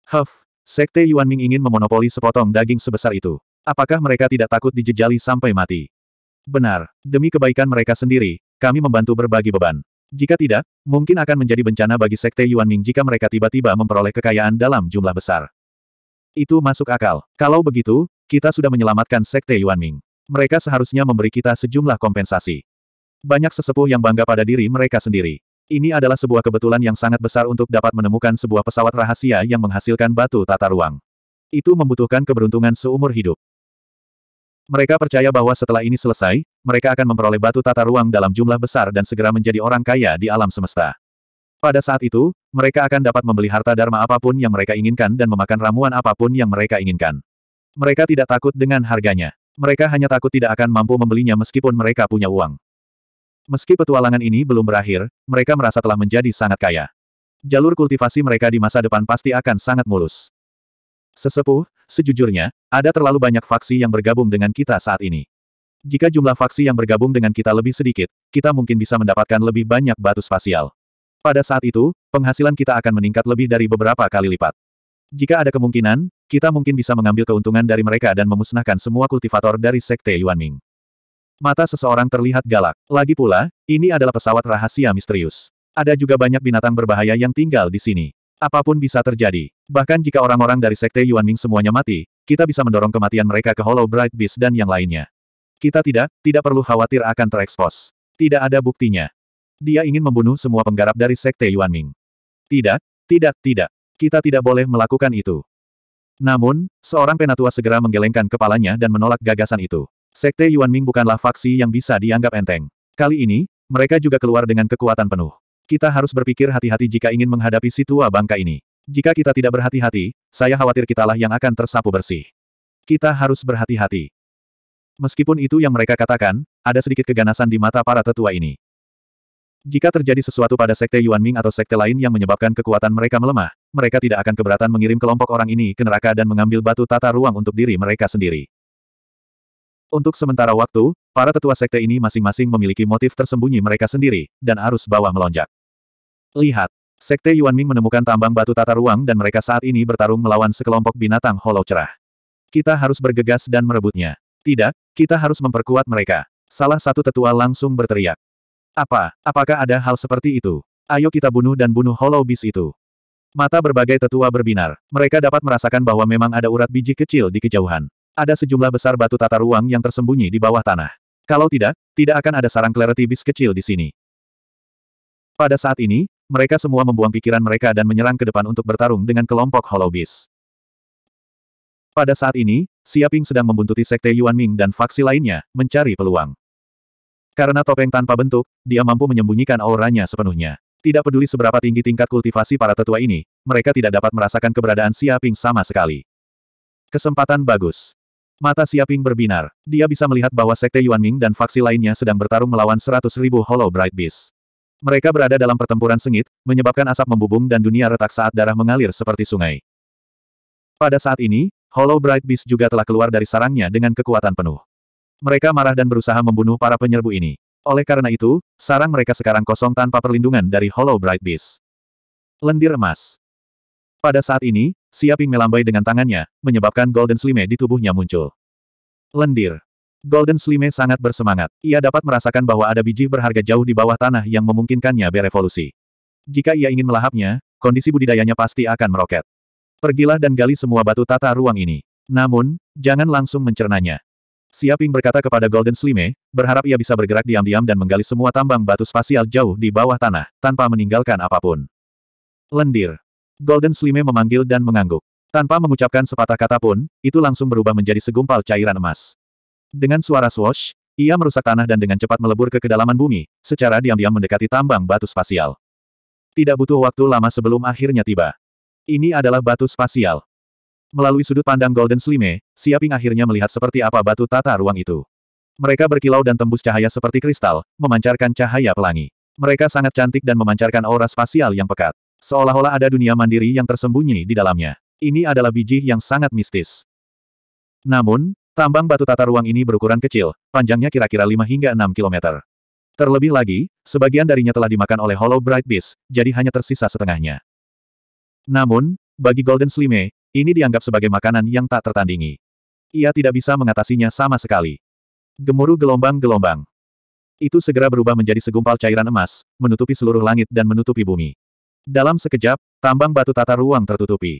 Huff, Sekte Yuan Ming ingin memonopoli sepotong daging sebesar itu. Apakah mereka tidak takut dijejali sampai mati? Benar, demi kebaikan mereka sendiri, kami membantu berbagi beban. Jika tidak, mungkin akan menjadi bencana bagi Sekte Yuan Ming jika mereka tiba-tiba memperoleh kekayaan dalam jumlah besar. Itu masuk akal. Kalau begitu, kita sudah menyelamatkan Sekte Yuan Ming. Mereka seharusnya memberi kita sejumlah kompensasi. Banyak sesepuh yang bangga pada diri mereka sendiri. Ini adalah sebuah kebetulan yang sangat besar untuk dapat menemukan sebuah pesawat rahasia yang menghasilkan batu tata ruang. Itu membutuhkan keberuntungan seumur hidup. Mereka percaya bahwa setelah ini selesai, mereka akan memperoleh batu tata ruang dalam jumlah besar dan segera menjadi orang kaya di alam semesta. Pada saat itu, mereka akan dapat membeli harta dharma apapun yang mereka inginkan dan memakan ramuan apapun yang mereka inginkan. Mereka tidak takut dengan harganya. Mereka hanya takut tidak akan mampu membelinya meskipun mereka punya uang. Meski petualangan ini belum berakhir, mereka merasa telah menjadi sangat kaya. Jalur kultivasi mereka di masa depan pasti akan sangat mulus. Sesepuh, sejujurnya, ada terlalu banyak faksi yang bergabung dengan kita saat ini. Jika jumlah faksi yang bergabung dengan kita lebih sedikit, kita mungkin bisa mendapatkan lebih banyak batu spasial. Pada saat itu, penghasilan kita akan meningkat lebih dari beberapa kali lipat. Jika ada kemungkinan, kita mungkin bisa mengambil keuntungan dari mereka dan memusnahkan semua kultivator dari Sekte Yuanming. Mata seseorang terlihat galak. Lagi pula, ini adalah pesawat rahasia misterius. Ada juga banyak binatang berbahaya yang tinggal di sini. Apapun bisa terjadi. Bahkan jika orang-orang dari Sekte Yuanming semuanya mati, kita bisa mendorong kematian mereka ke Hollow Bright Beast dan yang lainnya. Kita tidak, tidak perlu khawatir akan terekspos. Tidak ada buktinya. Dia ingin membunuh semua penggarap dari Sekte Yuanming. Tidak, tidak, tidak. Kita tidak boleh melakukan itu. Namun, seorang penatua segera menggelengkan kepalanya dan menolak gagasan itu. Sekte Yuanming bukanlah faksi yang bisa dianggap enteng. Kali ini, mereka juga keluar dengan kekuatan penuh. Kita harus berpikir hati-hati jika ingin menghadapi si tua bangka ini. Jika kita tidak berhati-hati, saya khawatir kitalah yang akan tersapu bersih. Kita harus berhati-hati. Meskipun itu yang mereka katakan, ada sedikit keganasan di mata para tetua ini. Jika terjadi sesuatu pada sekte Yuan Ming atau sekte lain yang menyebabkan kekuatan mereka melemah, mereka tidak akan keberatan mengirim kelompok orang ini ke neraka dan mengambil batu tata ruang untuk diri mereka sendiri. Untuk sementara waktu, para tetua sekte ini masing-masing memiliki motif tersembunyi mereka sendiri, dan arus bawah melonjak. Lihat, Sekte Yuanming menemukan tambang batu tata ruang dan mereka saat ini bertarung melawan sekelompok binatang hollow cerah. Kita harus bergegas dan merebutnya. Tidak, kita harus memperkuat mereka. Salah satu tetua langsung berteriak. Apa, apakah ada hal seperti itu? Ayo kita bunuh dan bunuh hollow beast itu. Mata berbagai tetua berbinar. Mereka dapat merasakan bahwa memang ada urat biji kecil di kejauhan. Ada sejumlah besar batu tata ruang yang tersembunyi di bawah tanah. Kalau tidak, tidak akan ada sarang clarity kecil di sini. Pada saat ini, mereka semua membuang pikiran mereka dan menyerang ke depan untuk bertarung dengan kelompok Hollow Beast. Pada saat ini, Siaping sedang membuntuti Sekte Yuan Ming dan faksi lainnya, mencari peluang. Karena topeng tanpa bentuk, dia mampu menyembunyikan auranya sepenuhnya. Tidak peduli seberapa tinggi tingkat kultivasi para tetua ini, mereka tidak dapat merasakan keberadaan Siaping sama sekali. Kesempatan bagus. Mata Siaping berbinar. Dia bisa melihat bahwa Sekte Yuan Ming dan faksi lainnya sedang bertarung melawan 100.000 Hollow Bright Beast. Mereka berada dalam pertempuran sengit, menyebabkan asap membubung dan dunia retak saat darah mengalir seperti sungai. Pada saat ini, Hollow Bright Beast juga telah keluar dari sarangnya dengan kekuatan penuh. Mereka marah dan berusaha membunuh para penyerbu ini. Oleh karena itu, sarang mereka sekarang kosong tanpa perlindungan dari Hollow Bright Beast. Lendir emas. Pada saat ini, Siaping melambai dengan tangannya, menyebabkan Golden Slime di tubuhnya muncul. Lendir. Golden Slime sangat bersemangat. Ia dapat merasakan bahwa ada biji berharga jauh di bawah tanah yang memungkinkannya berevolusi. Jika ia ingin melahapnya, kondisi budidayanya pasti akan meroket. Pergilah dan gali semua batu tata ruang ini. Namun, jangan langsung mencernanya. Siaping berkata kepada Golden Slime, berharap ia bisa bergerak diam-diam dan menggali semua tambang batu spasial jauh di bawah tanah, tanpa meninggalkan apapun. Lendir. Golden Slime memanggil dan mengangguk. Tanpa mengucapkan sepatah kata pun, itu langsung berubah menjadi segumpal cairan emas. Dengan suara swoosh, ia merusak tanah dan dengan cepat melebur ke kedalaman bumi, secara diam-diam mendekati tambang batu spasial. Tidak butuh waktu lama sebelum akhirnya tiba. Ini adalah batu spasial. Melalui sudut pandang Golden Slime, Siaping akhirnya melihat seperti apa batu tata ruang itu. Mereka berkilau dan tembus cahaya seperti kristal, memancarkan cahaya pelangi. Mereka sangat cantik dan memancarkan aura spasial yang pekat. Seolah-olah ada dunia mandiri yang tersembunyi di dalamnya. Ini adalah biji yang sangat mistis. Namun, Tambang batu tata ruang ini berukuran kecil, panjangnya kira-kira 5 hingga 6 kilometer. Terlebih lagi, sebagian darinya telah dimakan oleh Hollow Bright Beast, jadi hanya tersisa setengahnya. Namun, bagi Golden Slime, ini dianggap sebagai makanan yang tak tertandingi. Ia tidak bisa mengatasinya sama sekali. Gemuruh gelombang-gelombang. Itu segera berubah menjadi segumpal cairan emas, menutupi seluruh langit dan menutupi bumi. Dalam sekejap, tambang batu tata ruang tertutupi.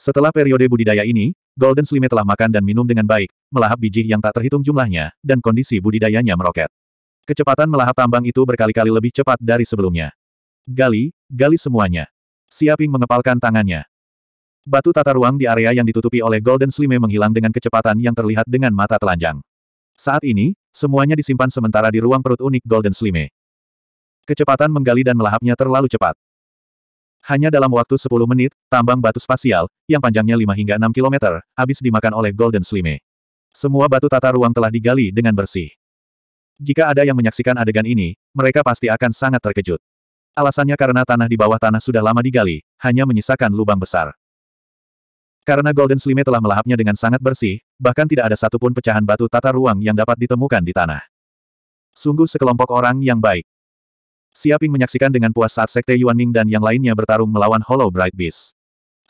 Setelah periode budidaya ini, Golden Slime telah makan dan minum dengan baik, melahap biji yang tak terhitung jumlahnya, dan kondisi budidayanya meroket. Kecepatan melahap tambang itu berkali-kali lebih cepat dari sebelumnya. Gali, gali semuanya. Siaping mengepalkan tangannya. Batu tata ruang di area yang ditutupi oleh Golden Slime menghilang dengan kecepatan yang terlihat dengan mata telanjang. Saat ini, semuanya disimpan sementara di ruang perut unik Golden Slime. Kecepatan menggali dan melahapnya terlalu cepat. Hanya dalam waktu 10 menit, tambang batu spasial, yang panjangnya 5 hingga 6 km, habis dimakan oleh Golden Slime. Semua batu tata ruang telah digali dengan bersih. Jika ada yang menyaksikan adegan ini, mereka pasti akan sangat terkejut. Alasannya karena tanah di bawah tanah sudah lama digali, hanya menyisakan lubang besar. Karena Golden Slime telah melahapnya dengan sangat bersih, bahkan tidak ada satupun pecahan batu tata ruang yang dapat ditemukan di tanah. Sungguh sekelompok orang yang baik. Siaping menyaksikan dengan puas saat Sekte Yuan Yuanming dan yang lainnya bertarung melawan Hollow Bright Beast.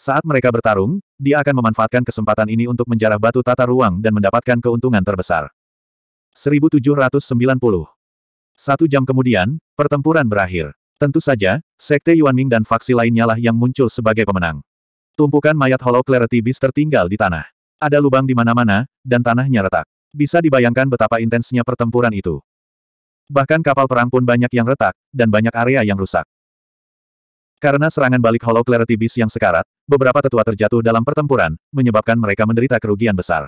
Saat mereka bertarung, dia akan memanfaatkan kesempatan ini untuk menjarah batu tata ruang dan mendapatkan keuntungan terbesar. 1790 Satu jam kemudian, pertempuran berakhir. Tentu saja, Sekte Yuan Ming dan faksi lainnya lah yang muncul sebagai pemenang. Tumpukan mayat Hollow Clarity Beast tertinggal di tanah. Ada lubang di mana-mana, dan tanahnya retak. Bisa dibayangkan betapa intensnya pertempuran itu. Bahkan kapal perang pun banyak yang retak, dan banyak area yang rusak. Karena serangan balik Hollow Clarity Beast yang sekarat, beberapa tetua terjatuh dalam pertempuran, menyebabkan mereka menderita kerugian besar.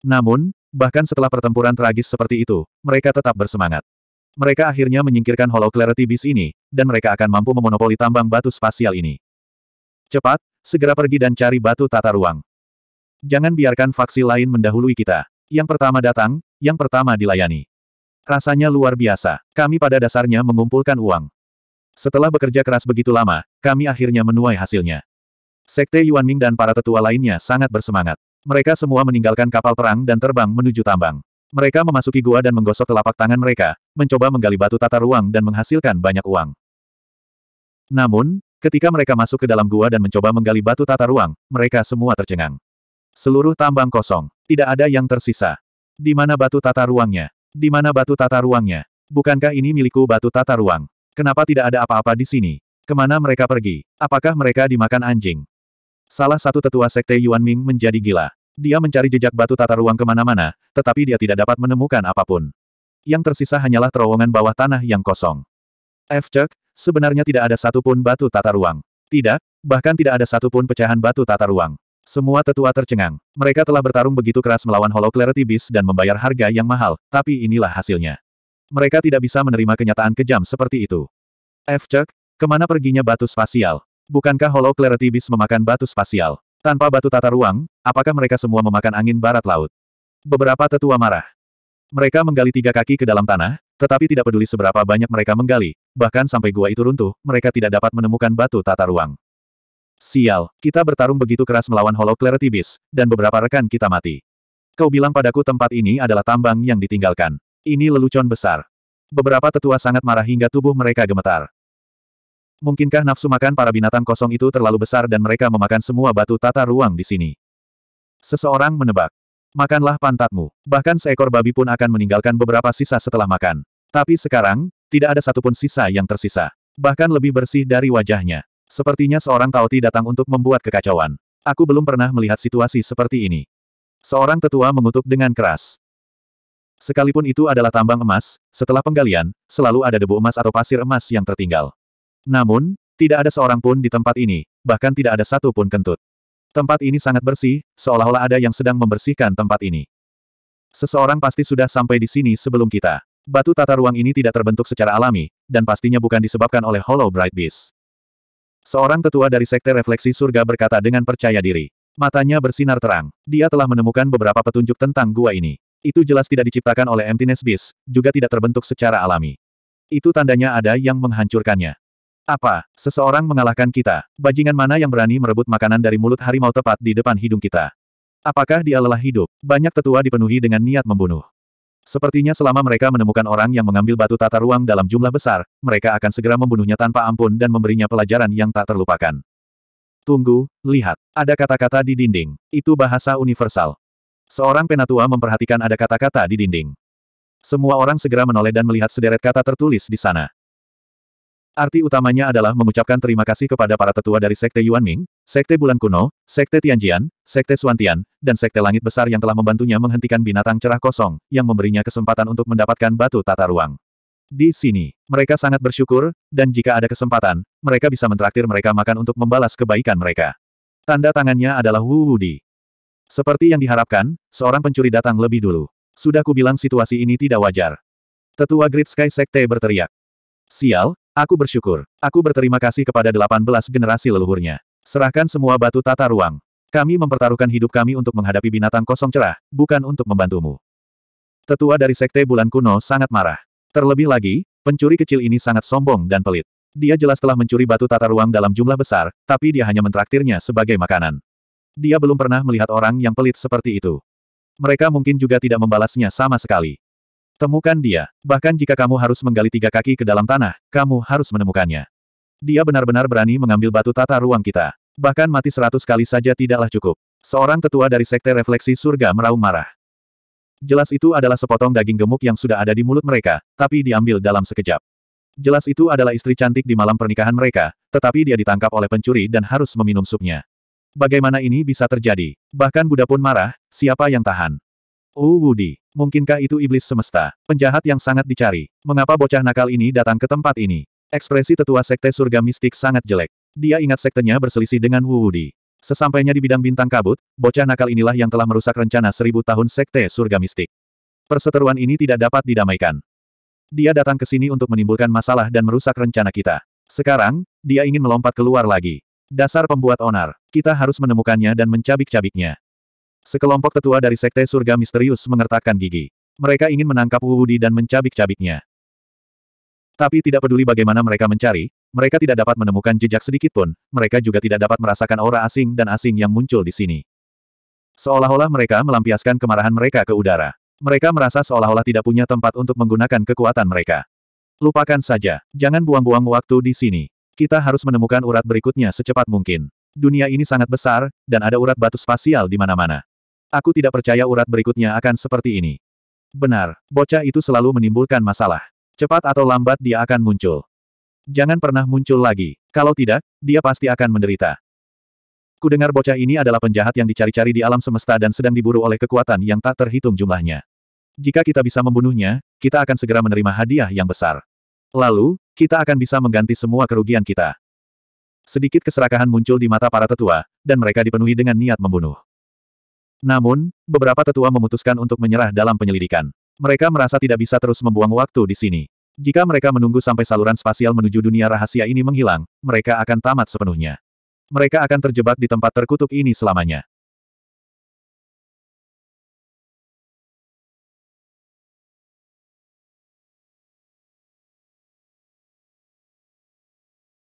Namun, bahkan setelah pertempuran tragis seperti itu, mereka tetap bersemangat. Mereka akhirnya menyingkirkan Hollow Clarity Beast ini, dan mereka akan mampu memonopoli tambang batu spasial ini. Cepat, segera pergi dan cari batu tata ruang. Jangan biarkan faksi lain mendahului kita. Yang pertama datang, yang pertama dilayani. Rasanya luar biasa. Kami pada dasarnya mengumpulkan uang. Setelah bekerja keras begitu lama, kami akhirnya menuai hasilnya. Sekte Yuanming dan para tetua lainnya sangat bersemangat. Mereka semua meninggalkan kapal perang dan terbang menuju tambang. Mereka memasuki gua dan menggosok telapak tangan mereka, mencoba menggali batu tata ruang dan menghasilkan banyak uang. Namun, ketika mereka masuk ke dalam gua dan mencoba menggali batu tata ruang, mereka semua tercengang. Seluruh tambang kosong, tidak ada yang tersisa. Di mana batu tata ruangnya? Di mana batu tata ruangnya? Bukankah ini milikku batu tata ruang? Kenapa tidak ada apa-apa di sini? Kemana mereka pergi? Apakah mereka dimakan anjing? Salah satu tetua sekte Yuan Ming menjadi gila. Dia mencari jejak batu tata ruang kemana-mana, tetapi dia tidak dapat menemukan apapun. Yang tersisa hanyalah terowongan bawah tanah yang kosong. F. Cek, sebenarnya tidak ada satupun batu tata ruang. Tidak, bahkan tidak ada satupun pecahan batu tata ruang. Semua tetua tercengang. Mereka telah bertarung begitu keras melawan Hollow Clarity Beast dan membayar harga yang mahal, tapi inilah hasilnya. Mereka tidak bisa menerima kenyataan kejam seperti itu. F. Chuck, kemana perginya batu spasial? Bukankah Hollow Clarity Beast memakan batu spasial? Tanpa batu tata ruang, apakah mereka semua memakan angin barat laut? Beberapa tetua marah. Mereka menggali tiga kaki ke dalam tanah, tetapi tidak peduli seberapa banyak mereka menggali, bahkan sampai gua itu runtuh, mereka tidak dapat menemukan batu tata ruang. Sial, kita bertarung begitu keras melawan Hollow Clarity Beast, dan beberapa rekan kita mati. Kau bilang padaku tempat ini adalah tambang yang ditinggalkan. Ini lelucon besar. Beberapa tetua sangat marah hingga tubuh mereka gemetar. Mungkinkah nafsu makan para binatang kosong itu terlalu besar dan mereka memakan semua batu tata ruang di sini? Seseorang menebak. Makanlah pantatmu. Bahkan seekor babi pun akan meninggalkan beberapa sisa setelah makan. Tapi sekarang, tidak ada satupun sisa yang tersisa. Bahkan lebih bersih dari wajahnya. Sepertinya seorang Tauti datang untuk membuat kekacauan. Aku belum pernah melihat situasi seperti ini. Seorang tetua mengutuk dengan keras. Sekalipun itu adalah tambang emas, setelah penggalian, selalu ada debu emas atau pasir emas yang tertinggal. Namun, tidak ada seorang pun di tempat ini, bahkan tidak ada satu pun kentut. Tempat ini sangat bersih, seolah-olah ada yang sedang membersihkan tempat ini. Seseorang pasti sudah sampai di sini sebelum kita. Batu tata ruang ini tidak terbentuk secara alami, dan pastinya bukan disebabkan oleh Hollow Bright Beast. Seorang tetua dari Sekte Refleksi Surga berkata dengan percaya diri. Matanya bersinar terang. Dia telah menemukan beberapa petunjuk tentang gua ini. Itu jelas tidak diciptakan oleh emptiness beast, juga tidak terbentuk secara alami. Itu tandanya ada yang menghancurkannya. Apa, seseorang mengalahkan kita? Bajingan mana yang berani merebut makanan dari mulut harimau tepat di depan hidung kita? Apakah dia lelah hidup? Banyak tetua dipenuhi dengan niat membunuh. Sepertinya selama mereka menemukan orang yang mengambil batu tata ruang dalam jumlah besar, mereka akan segera membunuhnya tanpa ampun dan memberinya pelajaran yang tak terlupakan. Tunggu, lihat. Ada kata-kata di dinding. Itu bahasa universal. Seorang penatua memperhatikan ada kata-kata di dinding. Semua orang segera menoleh dan melihat sederet kata tertulis di sana. Arti utamanya adalah mengucapkan terima kasih kepada para tetua dari Sekte Yuanming, Sekte Bulan Kuno, Sekte Tianjian, Sekte Suantian, dan Sekte Langit Besar yang telah membantunya menghentikan binatang cerah kosong, yang memberinya kesempatan untuk mendapatkan batu tata ruang. Di sini, mereka sangat bersyukur, dan jika ada kesempatan, mereka bisa mentraktir mereka makan untuk membalas kebaikan mereka. Tanda tangannya adalah Wu Wudi. Seperti yang diharapkan, seorang pencuri datang lebih dulu. Sudah kubilang situasi ini tidak wajar. Tetua Great Sky Sekte berteriak. Sial, Aku bersyukur. Aku berterima kasih kepada 18 generasi leluhurnya. Serahkan semua batu tata ruang. Kami mempertaruhkan hidup kami untuk menghadapi binatang kosong cerah, bukan untuk membantumu. Tetua dari Sekte Bulan Kuno sangat marah. Terlebih lagi, pencuri kecil ini sangat sombong dan pelit. Dia jelas telah mencuri batu tata ruang dalam jumlah besar, tapi dia hanya mentraktirnya sebagai makanan. Dia belum pernah melihat orang yang pelit seperti itu. Mereka mungkin juga tidak membalasnya sama sekali. Temukan dia. Bahkan jika kamu harus menggali tiga kaki ke dalam tanah, kamu harus menemukannya. Dia benar-benar berani mengambil batu tata ruang kita. Bahkan mati seratus kali saja tidaklah cukup. Seorang tetua dari Sekte Refleksi Surga meraung marah. Jelas itu adalah sepotong daging gemuk yang sudah ada di mulut mereka, tapi diambil dalam sekejap. Jelas itu adalah istri cantik di malam pernikahan mereka, tetapi dia ditangkap oleh pencuri dan harus meminum supnya. Bagaimana ini bisa terjadi? Bahkan Buddha pun marah, siapa yang tahan? Uh oh, Wudi, mungkinkah itu iblis semesta, penjahat yang sangat dicari? Mengapa bocah nakal ini datang ke tempat ini? Ekspresi tetua sekte surga mistik sangat jelek. Dia ingat sektenya berselisih dengan Wu Wudi. Sesampainya di bidang bintang kabut, bocah nakal inilah yang telah merusak rencana seribu tahun sekte surga mistik. Perseteruan ini tidak dapat didamaikan. Dia datang ke sini untuk menimbulkan masalah dan merusak rencana kita. Sekarang, dia ingin melompat keluar lagi. Dasar pembuat onar, kita harus menemukannya dan mencabik-cabiknya. Sekelompok tetua dari Sekte Surga Misterius mengertakkan gigi. Mereka ingin menangkap Wuhudi dan mencabik-cabiknya. Tapi tidak peduli bagaimana mereka mencari, mereka tidak dapat menemukan jejak sedikitpun, mereka juga tidak dapat merasakan aura asing dan asing yang muncul di sini. Seolah-olah mereka melampiaskan kemarahan mereka ke udara. Mereka merasa seolah-olah tidak punya tempat untuk menggunakan kekuatan mereka. Lupakan saja, jangan buang-buang waktu di sini. Kita harus menemukan urat berikutnya secepat mungkin. Dunia ini sangat besar, dan ada urat batu spasial di mana-mana. Aku tidak percaya urat berikutnya akan seperti ini. Benar, bocah itu selalu menimbulkan masalah. Cepat atau lambat dia akan muncul. Jangan pernah muncul lagi. Kalau tidak, dia pasti akan menderita. Kudengar bocah ini adalah penjahat yang dicari-cari di alam semesta dan sedang diburu oleh kekuatan yang tak terhitung jumlahnya. Jika kita bisa membunuhnya, kita akan segera menerima hadiah yang besar. Lalu, kita akan bisa mengganti semua kerugian kita. Sedikit keserakahan muncul di mata para tetua, dan mereka dipenuhi dengan niat membunuh. Namun, beberapa tetua memutuskan untuk menyerah dalam penyelidikan. Mereka merasa tidak bisa terus membuang waktu di sini. Jika mereka menunggu sampai saluran spasial menuju dunia rahasia ini menghilang, mereka akan tamat sepenuhnya. Mereka akan terjebak di tempat terkutuk ini selamanya.